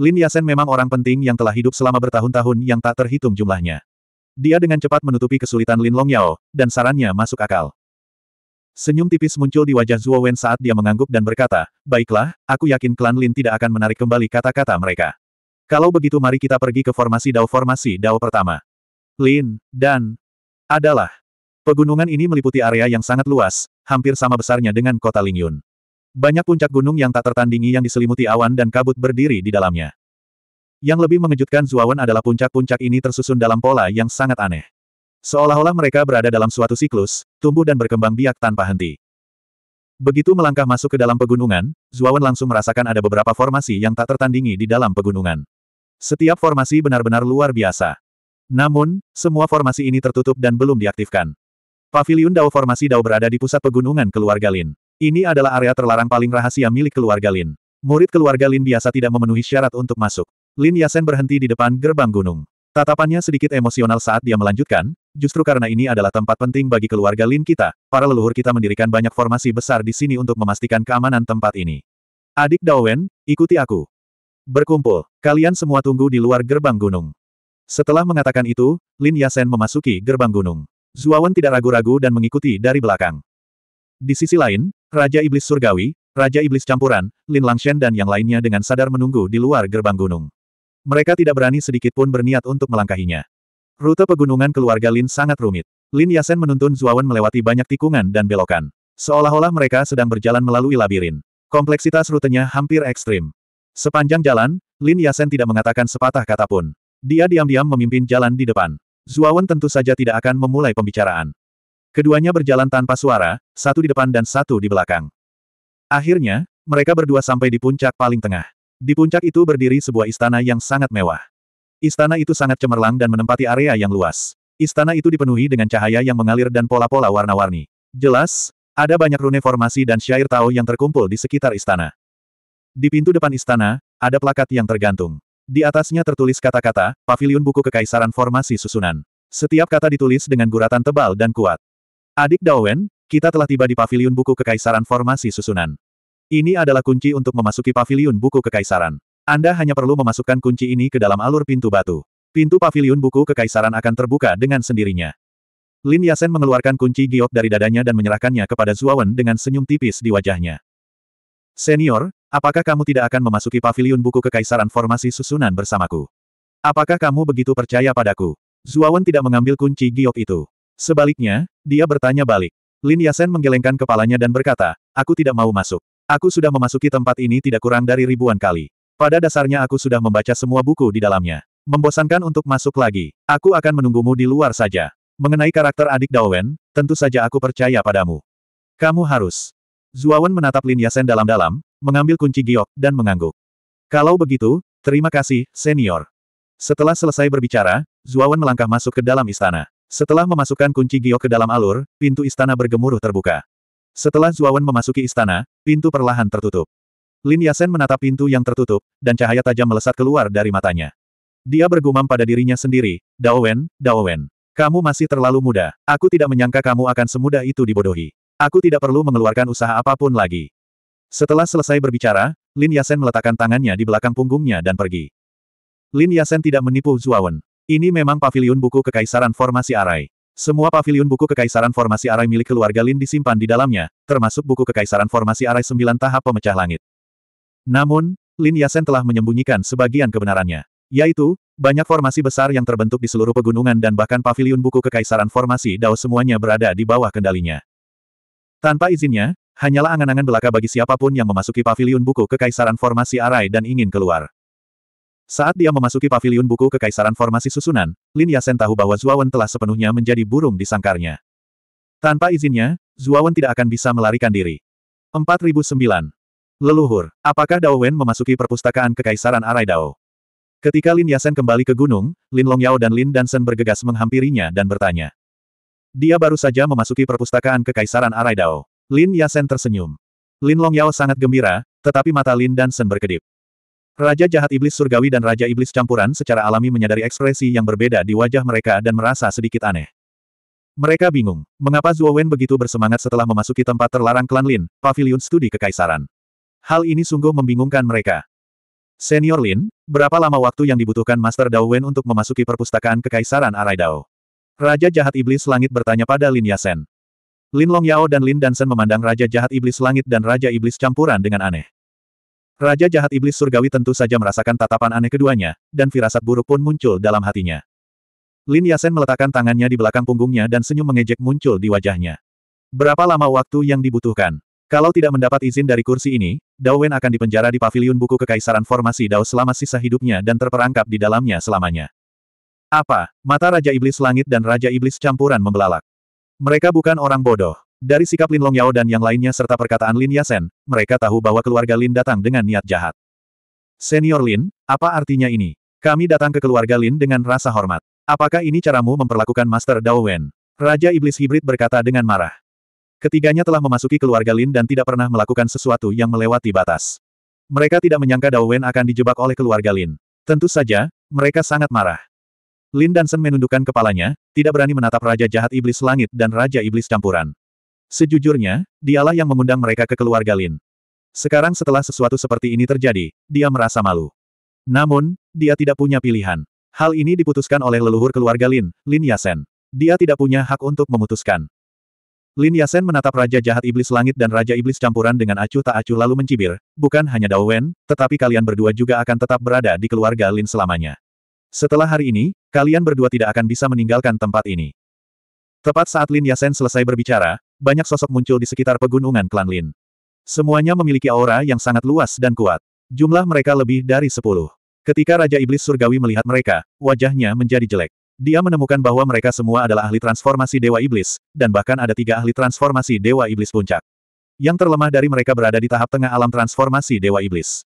Lin Yasen memang orang penting yang telah hidup selama bertahun-tahun yang tak terhitung jumlahnya. Dia dengan cepat menutupi kesulitan Lin Longyao, dan sarannya masuk akal. Senyum tipis muncul di wajah Zuo Wen saat dia mengangguk dan berkata, Baiklah, aku yakin klan Lin tidak akan menarik kembali kata-kata mereka. Kalau begitu mari kita pergi ke formasi Dao formasi Dao pertama. Lin, dan adalah. Pegunungan ini meliputi area yang sangat luas, hampir sama besarnya dengan kota Lingyun. Banyak puncak gunung yang tak tertandingi yang diselimuti awan dan kabut berdiri di dalamnya. Yang lebih mengejutkan Zuawan adalah puncak-puncak ini tersusun dalam pola yang sangat aneh. Seolah-olah mereka berada dalam suatu siklus, tumbuh dan berkembang biak tanpa henti. Begitu melangkah masuk ke dalam pegunungan, Zuawan langsung merasakan ada beberapa formasi yang tak tertandingi di dalam pegunungan. Setiap formasi benar-benar luar biasa. Namun, semua formasi ini tertutup dan belum diaktifkan. Paviliun Dao Formasi Dao berada di pusat pegunungan keluarga Lin. Ini adalah area terlarang paling rahasia milik keluarga Lin. Murid keluarga Lin biasa tidak memenuhi syarat untuk masuk. Lin Yasen berhenti di depan gerbang gunung. Tatapannya sedikit emosional saat dia melanjutkan, justru karena ini adalah tempat penting bagi keluarga Lin kita, para leluhur kita mendirikan banyak formasi besar di sini untuk memastikan keamanan tempat ini. Adik Dawen, ikuti aku. Berkumpul, kalian semua tunggu di luar gerbang gunung. Setelah mengatakan itu, Lin Yasen memasuki gerbang gunung. Zuawan tidak ragu-ragu dan mengikuti dari belakang. Di sisi lain, Raja Iblis Surgawi, Raja Iblis Campuran, Lin Langshen dan yang lainnya dengan sadar menunggu di luar gerbang gunung. Mereka tidak berani sedikit pun berniat untuk melangkahinya. Rute pegunungan keluarga Lin sangat rumit. Lin Yasen menuntun Zuawan melewati banyak tikungan dan belokan. Seolah-olah mereka sedang berjalan melalui labirin. Kompleksitas rutenya hampir ekstrim. Sepanjang jalan, Lin Yasen tidak mengatakan sepatah kata pun. Dia diam-diam memimpin jalan di depan. Zuawan tentu saja tidak akan memulai pembicaraan. Keduanya berjalan tanpa suara, satu di depan dan satu di belakang. Akhirnya, mereka berdua sampai di puncak paling tengah. Di puncak itu berdiri sebuah istana yang sangat mewah. Istana itu sangat cemerlang dan menempati area yang luas. Istana itu dipenuhi dengan cahaya yang mengalir dan pola-pola warna-warni. Jelas, ada banyak rune formasi dan syair Tao yang terkumpul di sekitar istana. Di pintu depan istana, ada plakat yang tergantung. Di atasnya tertulis kata-kata, pavilion buku kekaisaran formasi susunan. Setiap kata ditulis dengan guratan tebal dan kuat. Adik Dawen, kita telah tiba di paviliun buku kekaisaran formasi susunan. Ini adalah kunci untuk memasuki paviliun buku kekaisaran. Anda hanya perlu memasukkan kunci ini ke dalam alur pintu batu. Pintu paviliun buku kekaisaran akan terbuka dengan sendirinya. Lin Yasen mengeluarkan kunci giok dari dadanya dan menyerahkannya kepada Zuawan dengan senyum tipis di wajahnya. Senior, apakah kamu tidak akan memasuki paviliun buku kekaisaran formasi susunan bersamaku? Apakah kamu begitu percaya padaku? Zuawan tidak mengambil kunci giok itu. Sebaliknya, dia bertanya balik. Lin Yasen menggelengkan kepalanya dan berkata, aku tidak mau masuk. Aku sudah memasuki tempat ini tidak kurang dari ribuan kali. Pada dasarnya aku sudah membaca semua buku di dalamnya. Membosankan untuk masuk lagi. Aku akan menunggumu di luar saja. Mengenai karakter adik Dawen, tentu saja aku percaya padamu. Kamu harus. Zuawan menatap Lin Yasen dalam-dalam, mengambil kunci giok, dan mengangguk. Kalau begitu, terima kasih, senior. Setelah selesai berbicara, Zuawan melangkah masuk ke dalam istana. Setelah memasukkan kunci giok ke dalam alur, pintu istana bergemuruh terbuka. Setelah Zuawan memasuki istana, pintu perlahan tertutup. Lin Yasen menatap pintu yang tertutup, dan cahaya tajam melesat keluar dari matanya. Dia bergumam pada dirinya sendiri, Daowen, Daowen. Kamu masih terlalu muda, aku tidak menyangka kamu akan semudah itu dibodohi. Aku tidak perlu mengeluarkan usaha apapun lagi. Setelah selesai berbicara, Lin Yasen meletakkan tangannya di belakang punggungnya dan pergi. Lin Yasen tidak menipu Zuawan. Ini memang pavilion buku Kekaisaran Formasi Arai. Semua pavilion buku Kekaisaran Formasi Arai milik keluarga Lin disimpan di dalamnya, termasuk buku Kekaisaran Formasi Arai Sembilan Tahap Pemecah Langit. Namun, Lin Yasen telah menyembunyikan sebagian kebenarannya. Yaitu, banyak formasi besar yang terbentuk di seluruh pegunungan dan bahkan pavilion buku Kekaisaran Formasi Dao semuanya berada di bawah kendalinya. Tanpa izinnya, hanyalah angan-angan belaka bagi siapapun yang memasuki pavilion buku Kekaisaran Formasi Arai dan ingin keluar. Saat dia memasuki paviliun buku kekaisaran formasi susunan, Lin Yasen tahu bahwa Zuawan telah sepenuhnya menjadi burung di sangkarnya. Tanpa izinnya, Zuawan tidak akan bisa melarikan diri. 4009. Leluhur, apakah Dao Wen memasuki perpustakaan kekaisaran Arai Dao? Ketika Lin Yasen kembali ke gunung, Lin Longyao dan Lin Dansen bergegas menghampirinya dan bertanya. Dia baru saja memasuki perpustakaan kekaisaran Arai Dao. Lin Yasen tersenyum. Lin Longyao sangat gembira, tetapi mata Lin Dansen berkedip. Raja jahat iblis surgawi dan raja iblis campuran secara alami menyadari ekspresi yang berbeda di wajah mereka dan merasa sedikit aneh. Mereka bingung, mengapa Zuo Wen begitu bersemangat setelah memasuki tempat terlarang klan Lin, pavilion studi kekaisaran. Hal ini sungguh membingungkan mereka. Senior Lin, berapa lama waktu yang dibutuhkan Master Dao Wen untuk memasuki perpustakaan kekaisaran Arai Dao? Raja jahat iblis langit bertanya pada Lin Yasen. Lin Long Yao dan Lin Dansen memandang Raja Jahat Iblis Langit dan Raja Iblis Campuran dengan aneh. Raja jahat iblis surgawi tentu saja merasakan tatapan aneh keduanya, dan firasat buruk pun muncul dalam hatinya. Lin Yasen meletakkan tangannya di belakang punggungnya dan senyum mengejek muncul di wajahnya. Berapa lama waktu yang dibutuhkan? Kalau tidak mendapat izin dari kursi ini, Dao Wen akan dipenjara di Pavilion buku kekaisaran formasi Dao selama sisa hidupnya dan terperangkap di dalamnya selamanya. Apa? Mata Raja Iblis Langit dan Raja Iblis Campuran membelalak. Mereka bukan orang bodoh. Dari sikap Lin Long Yao dan yang lainnya serta perkataan Lin Yasen, mereka tahu bahwa keluarga Lin datang dengan niat jahat. Senior Lin, apa artinya ini? Kami datang ke keluarga Lin dengan rasa hormat. Apakah ini caramu memperlakukan Master Dao Wen? Raja Iblis Hibrid berkata dengan marah. Ketiganya telah memasuki keluarga Lin dan tidak pernah melakukan sesuatu yang melewati batas. Mereka tidak menyangka Dao Wen akan dijebak oleh keluarga Lin. Tentu saja, mereka sangat marah. Lin dan Dansen menundukkan kepalanya, tidak berani menatap Raja Jahat Iblis Langit dan Raja Iblis Campuran. Sejujurnya, dialah yang mengundang mereka ke keluarga Lin. Sekarang setelah sesuatu seperti ini terjadi, dia merasa malu. Namun, dia tidak punya pilihan. Hal ini diputuskan oleh leluhur keluarga Lin, Lin Yasen. Dia tidak punya hak untuk memutuskan. Lin Yasen menatap Raja Jahat Iblis Langit dan Raja Iblis Campuran dengan acuh tak acuh lalu mencibir, bukan hanya Dao Wen, tetapi kalian berdua juga akan tetap berada di keluarga Lin selamanya. Setelah hari ini, kalian berdua tidak akan bisa meninggalkan tempat ini. Tepat saat Lin Yasen selesai berbicara, banyak sosok muncul di sekitar pegunungan klan Lin. Semuanya memiliki aura yang sangat luas dan kuat. Jumlah mereka lebih dari sepuluh. Ketika Raja Iblis Surgawi melihat mereka, wajahnya menjadi jelek. Dia menemukan bahwa mereka semua adalah ahli transformasi Dewa Iblis, dan bahkan ada tiga ahli transformasi Dewa Iblis Puncak. Yang terlemah dari mereka berada di tahap tengah alam transformasi Dewa Iblis.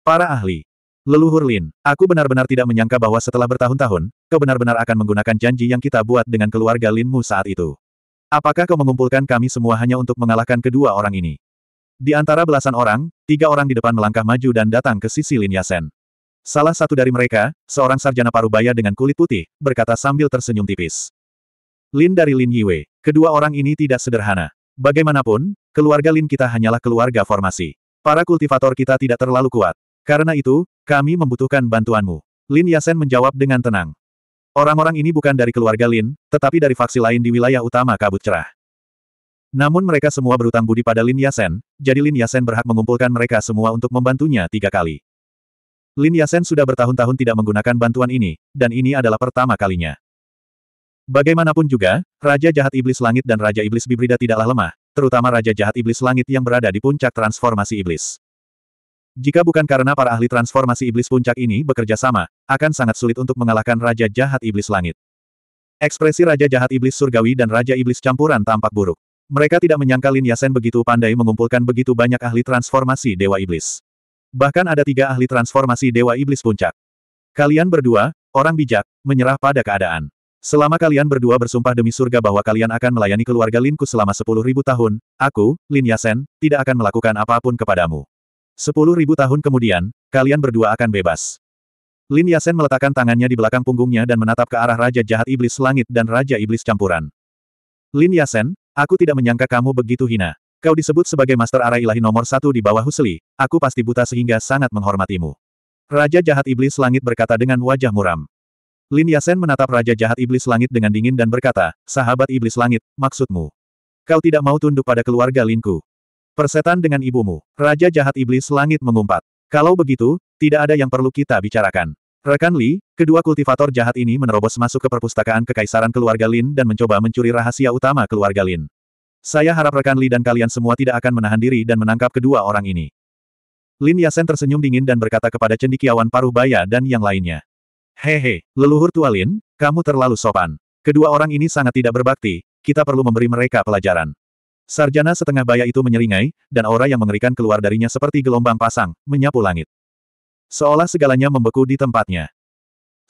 Para ahli. Leluhur Lin, aku benar-benar tidak menyangka bahwa setelah bertahun-tahun, kau benar-benar akan menggunakan janji yang kita buat dengan keluarga Linmu saat itu. Apakah kau mengumpulkan kami semua hanya untuk mengalahkan kedua orang ini? Di antara belasan orang, tiga orang di depan melangkah maju dan datang ke sisi Lin Yasen. Salah satu dari mereka, seorang sarjana parubaya dengan kulit putih, berkata sambil tersenyum tipis. Lin dari Lin Yiwei, kedua orang ini tidak sederhana. Bagaimanapun, keluarga Lin kita hanyalah keluarga formasi. Para kultivator kita tidak terlalu kuat. Karena itu, kami membutuhkan bantuanmu. Lin Yasen menjawab dengan tenang. Orang-orang ini bukan dari keluarga Lin, tetapi dari faksi lain di wilayah utama kabut cerah. Namun mereka semua berutang budi pada Lin Yasen, jadi Lin Yasen berhak mengumpulkan mereka semua untuk membantunya tiga kali. Lin Yasen sudah bertahun-tahun tidak menggunakan bantuan ini, dan ini adalah pertama kalinya. Bagaimanapun juga, Raja Jahat Iblis Langit dan Raja Iblis Bibrida tidaklah lemah, terutama Raja Jahat Iblis Langit yang berada di puncak transformasi iblis. Jika bukan karena para ahli transformasi iblis puncak ini bekerja sama, akan sangat sulit untuk mengalahkan Raja Jahat Iblis Langit. Ekspresi Raja Jahat Iblis Surgawi dan Raja Iblis Campuran tampak buruk. Mereka tidak menyangka Lin Yasen begitu pandai mengumpulkan begitu banyak ahli transformasi Dewa Iblis. Bahkan ada tiga ahli transformasi Dewa Iblis Puncak. Kalian berdua, orang bijak, menyerah pada keadaan. Selama kalian berdua bersumpah demi surga bahwa kalian akan melayani keluarga Linku selama sepuluh ribu tahun, aku, Lin Yasen, tidak akan melakukan apapun kepadamu. Sepuluh ribu tahun kemudian, kalian berdua akan bebas. Lin Yasen meletakkan tangannya di belakang punggungnya dan menatap ke arah Raja Jahat Iblis Langit dan Raja Iblis Campuran. Lin Yasen, aku tidak menyangka kamu begitu hina. Kau disebut sebagai Master Arai Ilahi nomor satu di bawah Husli, aku pasti buta sehingga sangat menghormatimu. Raja Jahat Iblis Langit berkata dengan wajah muram. Lin Yasen menatap Raja Jahat Iblis Langit dengan dingin dan berkata, Sahabat Iblis Langit, maksudmu. Kau tidak mau tunduk pada keluarga Linku. Persetan dengan ibumu. Raja jahat iblis langit mengumpat. Kalau begitu, tidak ada yang perlu kita bicarakan. Rekan Li, kedua kultivator jahat ini menerobos masuk ke perpustakaan kekaisaran keluarga Lin dan mencoba mencuri rahasia utama keluarga Lin. Saya harap rekan Li dan kalian semua tidak akan menahan diri dan menangkap kedua orang ini. Lin Yasen tersenyum dingin dan berkata kepada cendikiawan paruh baya dan yang lainnya. Hehe, leluhur tua Lin, kamu terlalu sopan. Kedua orang ini sangat tidak berbakti, kita perlu memberi mereka pelajaran. Sarjana setengah baya itu menyeringai, dan aura yang mengerikan keluar darinya seperti gelombang pasang, menyapu langit. Seolah segalanya membeku di tempatnya.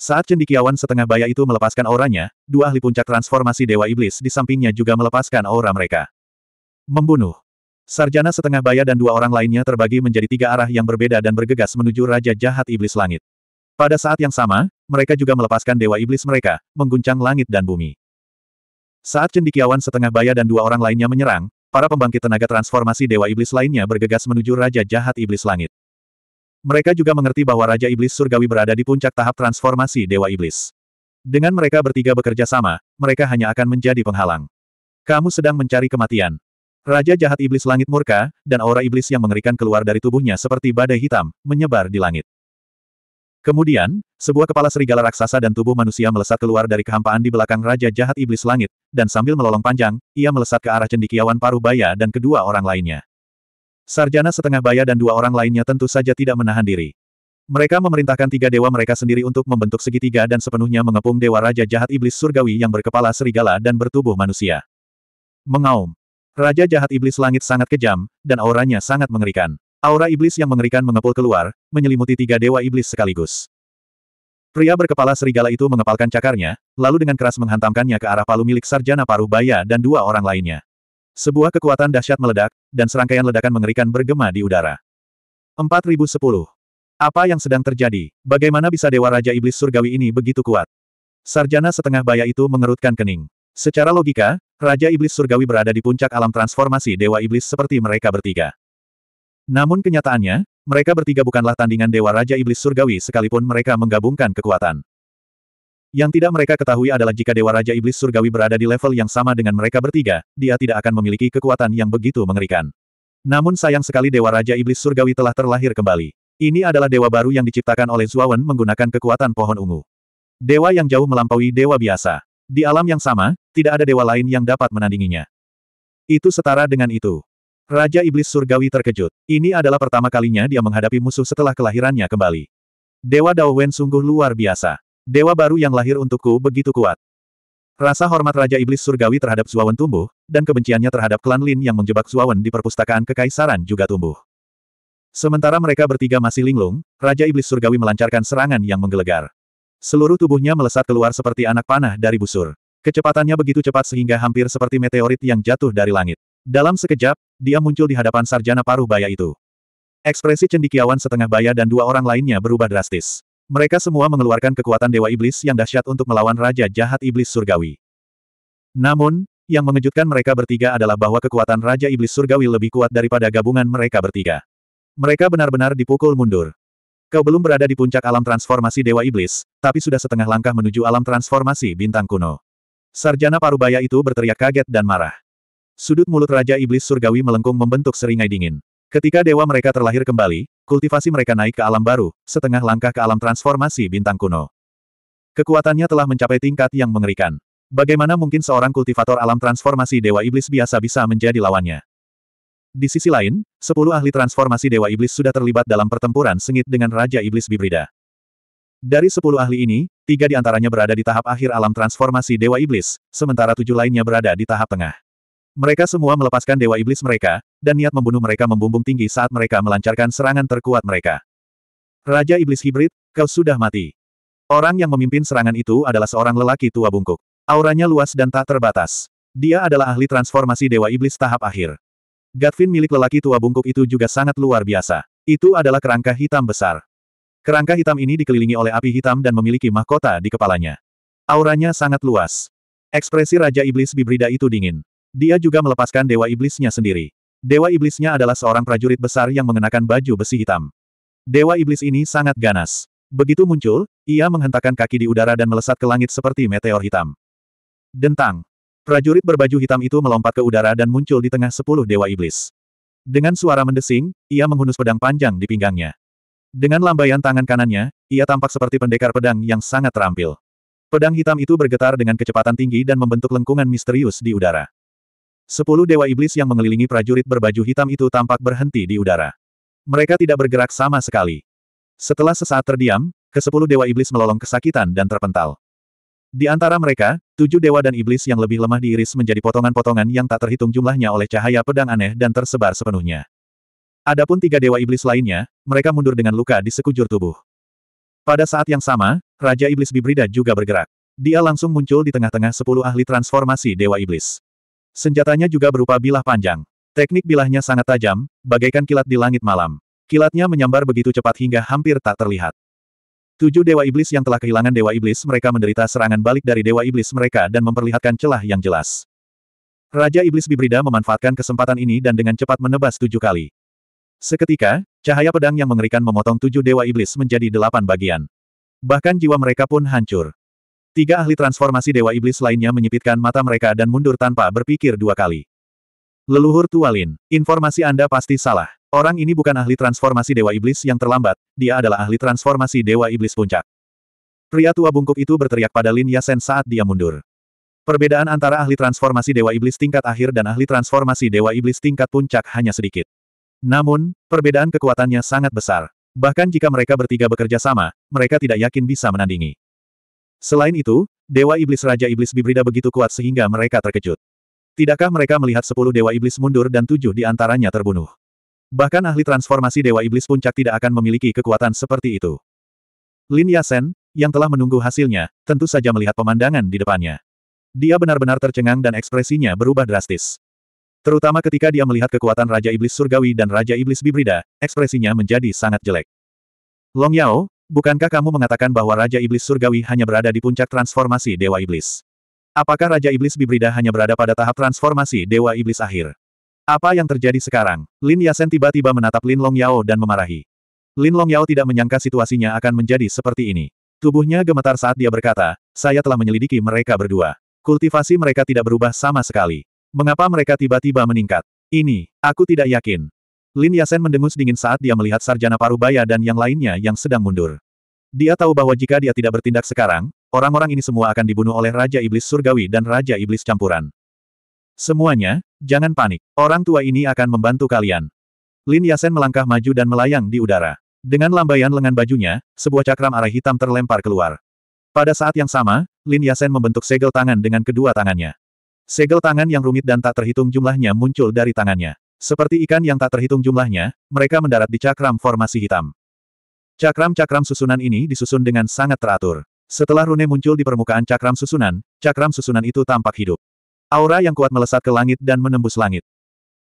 Saat cendikiawan setengah baya itu melepaskan auranya, dua ahli puncak transformasi Dewa Iblis di sampingnya juga melepaskan aura mereka. Membunuh. Sarjana setengah baya dan dua orang lainnya terbagi menjadi tiga arah yang berbeda dan bergegas menuju Raja Jahat Iblis Langit. Pada saat yang sama, mereka juga melepaskan Dewa Iblis mereka, mengguncang langit dan bumi. Saat cendikiawan setengah baya dan dua orang lainnya menyerang, para pembangkit tenaga transformasi Dewa Iblis lainnya bergegas menuju Raja Jahat Iblis Langit. Mereka juga mengerti bahwa Raja Iblis Surgawi berada di puncak tahap transformasi Dewa Iblis. Dengan mereka bertiga bekerja sama, mereka hanya akan menjadi penghalang. Kamu sedang mencari kematian. Raja Jahat Iblis Langit murka, dan aura iblis yang mengerikan keluar dari tubuhnya seperti badai hitam, menyebar di langit. Kemudian, sebuah kepala serigala raksasa dan tubuh manusia melesat keluar dari kehampaan di belakang Raja Jahat Iblis Langit, dan sambil melolong panjang, ia melesat ke arah cendikiawan Parubaya dan kedua orang lainnya. Sarjana setengah baya dan dua orang lainnya tentu saja tidak menahan diri. Mereka memerintahkan tiga dewa mereka sendiri untuk membentuk segitiga dan sepenuhnya mengepung dewa Raja Jahat Iblis Surgawi yang berkepala serigala dan bertubuh manusia. Mengaum. Raja Jahat Iblis Langit sangat kejam, dan auranya sangat mengerikan. Aura iblis yang mengerikan mengepul keluar, menyelimuti tiga dewa iblis sekaligus. Pria berkepala serigala itu mengepalkan cakarnya, lalu dengan keras menghantamkannya ke arah palu milik Sarjana Paruh Baya dan dua orang lainnya. Sebuah kekuatan dahsyat meledak, dan serangkaian ledakan mengerikan bergema di udara. 4010. Apa yang sedang terjadi? Bagaimana bisa Dewa Raja Iblis Surgawi ini begitu kuat? Sarjana setengah baya itu mengerutkan kening. Secara logika, Raja Iblis Surgawi berada di puncak alam transformasi Dewa Iblis seperti mereka bertiga. Namun kenyataannya, mereka bertiga bukanlah tandingan Dewa Raja Iblis Surgawi sekalipun mereka menggabungkan kekuatan. Yang tidak mereka ketahui adalah jika Dewa Raja Iblis Surgawi berada di level yang sama dengan mereka bertiga, dia tidak akan memiliki kekuatan yang begitu mengerikan. Namun sayang sekali Dewa Raja Iblis Surgawi telah terlahir kembali. Ini adalah dewa baru yang diciptakan oleh Zuawan menggunakan kekuatan pohon ungu. Dewa yang jauh melampaui dewa biasa. Di alam yang sama, tidak ada dewa lain yang dapat menandinginya. Itu setara dengan itu. Raja Iblis Surgawi terkejut. Ini adalah pertama kalinya dia menghadapi musuh setelah kelahirannya kembali. Dewa Dao Wen sungguh luar biasa. Dewa baru yang lahir untukku begitu kuat. Rasa hormat Raja Iblis Surgawi terhadap Zuawan tumbuh, dan kebenciannya terhadap klan Lin yang menjebak Zuawan di perpustakaan kekaisaran juga tumbuh. Sementara mereka bertiga masih linglung, Raja Iblis Surgawi melancarkan serangan yang menggelegar. Seluruh tubuhnya melesat keluar seperti anak panah dari busur. Kecepatannya begitu cepat sehingga hampir seperti meteorit yang jatuh dari langit. Dalam sekejap, dia muncul di hadapan sarjana paruh baya itu. Ekspresi cendikiawan setengah baya dan dua orang lainnya berubah drastis. Mereka semua mengeluarkan kekuatan Dewa Iblis yang dahsyat untuk melawan Raja Jahat Iblis Surgawi. Namun, yang mengejutkan mereka bertiga adalah bahwa kekuatan Raja Iblis Surgawi lebih kuat daripada gabungan mereka bertiga. Mereka benar-benar dipukul mundur. Kau belum berada di puncak alam transformasi Dewa Iblis, tapi sudah setengah langkah menuju alam transformasi bintang kuno. Sarjana Parubaya itu berteriak kaget dan marah. Sudut mulut Raja Iblis Surgawi melengkung membentuk seringai dingin. Ketika dewa mereka terlahir kembali, kultivasi mereka naik ke alam baru, setengah langkah ke alam transformasi bintang kuno. Kekuatannya telah mencapai tingkat yang mengerikan. Bagaimana mungkin seorang kultivator alam transformasi Dewa Iblis biasa bisa menjadi lawannya? Di sisi lain, sepuluh ahli transformasi Dewa Iblis sudah terlibat dalam pertempuran sengit dengan Raja Iblis Bibrida. Dari sepuluh ahli ini, tiga di antaranya berada di tahap akhir alam transformasi Dewa Iblis, sementara tujuh lainnya berada di tahap tengah. Mereka semua melepaskan dewa iblis mereka, dan niat membunuh mereka membumbung tinggi saat mereka melancarkan serangan terkuat mereka. Raja Iblis Hibrid, kau sudah mati. Orang yang memimpin serangan itu adalah seorang lelaki tua bungkuk. Auranya luas dan tak terbatas. Dia adalah ahli transformasi dewa iblis tahap akhir. Gatvin milik lelaki tua bungkuk itu juga sangat luar biasa. Itu adalah kerangka hitam besar. Kerangka hitam ini dikelilingi oleh api hitam dan memiliki mahkota di kepalanya. Auranya sangat luas. Ekspresi Raja Iblis Bibrida itu dingin. Dia juga melepaskan dewa iblisnya sendiri. Dewa iblisnya adalah seorang prajurit besar yang mengenakan baju besi hitam. Dewa iblis ini sangat ganas. Begitu muncul, ia menghentakkan kaki di udara dan melesat ke langit seperti meteor hitam. Dentang. Prajurit berbaju hitam itu melompat ke udara dan muncul di tengah sepuluh dewa iblis. Dengan suara mendesing, ia menghunus pedang panjang di pinggangnya. Dengan lambaian tangan kanannya, ia tampak seperti pendekar pedang yang sangat terampil. Pedang hitam itu bergetar dengan kecepatan tinggi dan membentuk lengkungan misterius di udara. Sepuluh dewa iblis yang mengelilingi prajurit berbaju hitam itu tampak berhenti di udara. Mereka tidak bergerak sama sekali. Setelah sesaat terdiam, kesepuluh dewa iblis melolong kesakitan dan terpental. Di antara mereka, tujuh dewa dan iblis yang lebih lemah diiris menjadi potongan-potongan yang tak terhitung jumlahnya oleh cahaya pedang aneh dan tersebar sepenuhnya. Adapun tiga dewa iblis lainnya, mereka mundur dengan luka di sekujur tubuh. Pada saat yang sama, Raja Iblis Bibrida juga bergerak. Dia langsung muncul di tengah-tengah sepuluh ahli transformasi Dewa Iblis. Senjatanya juga berupa bilah panjang. Teknik bilahnya sangat tajam, bagaikan kilat di langit malam. Kilatnya menyambar begitu cepat hingga hampir tak terlihat. Tujuh Dewa Iblis yang telah kehilangan Dewa Iblis mereka menderita serangan balik dari Dewa Iblis mereka dan memperlihatkan celah yang jelas. Raja Iblis Bibrida memanfaatkan kesempatan ini dan dengan cepat menebas tujuh kali. Seketika, cahaya pedang yang mengerikan memotong tujuh Dewa Iblis menjadi delapan bagian. Bahkan jiwa mereka pun hancur. Tiga ahli transformasi Dewa Iblis lainnya menyipitkan mata mereka dan mundur tanpa berpikir dua kali. Leluhur Tualin, informasi Anda pasti salah. Orang ini bukan ahli transformasi Dewa Iblis yang terlambat, dia adalah ahli transformasi Dewa Iblis Puncak. Pria tua bungkuk itu berteriak pada Lin Yasen saat dia mundur. Perbedaan antara ahli transformasi Dewa Iblis tingkat akhir dan ahli transformasi Dewa Iblis tingkat puncak hanya sedikit. Namun, perbedaan kekuatannya sangat besar. Bahkan jika mereka bertiga bekerja sama, mereka tidak yakin bisa menandingi. Selain itu, Dewa Iblis Raja Iblis Bibrida begitu kuat sehingga mereka terkejut. Tidakkah mereka melihat sepuluh Dewa Iblis mundur dan tujuh di antaranya terbunuh? Bahkan ahli transformasi Dewa Iblis Puncak tidak akan memiliki kekuatan seperti itu. Lin Yasen, yang telah menunggu hasilnya, tentu saja melihat pemandangan di depannya. Dia benar-benar tercengang dan ekspresinya berubah drastis. Terutama ketika dia melihat kekuatan Raja Iblis Surgawi dan Raja Iblis Bibrida, ekspresinya menjadi sangat jelek. Long Yao, Bukankah kamu mengatakan bahwa Raja Iblis Surgawi hanya berada di puncak transformasi Dewa Iblis? Apakah Raja Iblis Bibrida hanya berada pada tahap transformasi Dewa Iblis akhir? Apa yang terjadi sekarang? Lin Yasen tiba-tiba menatap Lin Long Yao dan memarahi. Lin Long Yao tidak menyangka situasinya akan menjadi seperti ini. Tubuhnya gemetar saat dia berkata, saya telah menyelidiki mereka berdua. Kultivasi mereka tidak berubah sama sekali. Mengapa mereka tiba-tiba meningkat? Ini, aku tidak yakin. Lin Yasen mendengus dingin saat dia melihat sarjana parubaya dan yang lainnya yang sedang mundur. Dia tahu bahwa jika dia tidak bertindak sekarang, orang-orang ini semua akan dibunuh oleh Raja Iblis Surgawi dan Raja Iblis Campuran. Semuanya, jangan panik. Orang tua ini akan membantu kalian. Lin Yasen melangkah maju dan melayang di udara. Dengan lambaian lengan bajunya, sebuah cakram arah hitam terlempar keluar. Pada saat yang sama, Lin Yasen membentuk segel tangan dengan kedua tangannya. Segel tangan yang rumit dan tak terhitung jumlahnya muncul dari tangannya. Seperti ikan yang tak terhitung jumlahnya, mereka mendarat di cakram formasi hitam. Cakram-cakram susunan ini disusun dengan sangat teratur. Setelah rune muncul di permukaan cakram susunan, cakram susunan itu tampak hidup. Aura yang kuat melesat ke langit dan menembus langit.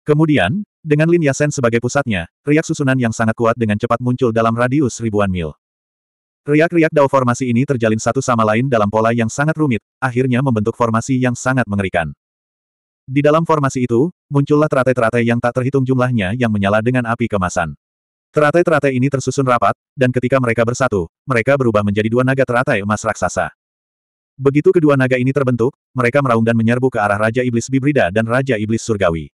Kemudian, dengan Lin Yasen sebagai pusatnya, riak susunan yang sangat kuat dengan cepat muncul dalam radius ribuan mil. Riak-riak dao formasi ini terjalin satu sama lain dalam pola yang sangat rumit, akhirnya membentuk formasi yang sangat mengerikan. Di dalam formasi itu, muncullah teratai-teratai yang tak terhitung jumlahnya yang menyala dengan api kemasan. Teratai-teratai ini tersusun rapat, dan ketika mereka bersatu, mereka berubah menjadi dua naga teratai emas raksasa. Begitu kedua naga ini terbentuk, mereka meraung dan menyerbu ke arah Raja Iblis Bibrida dan Raja Iblis Surgawi.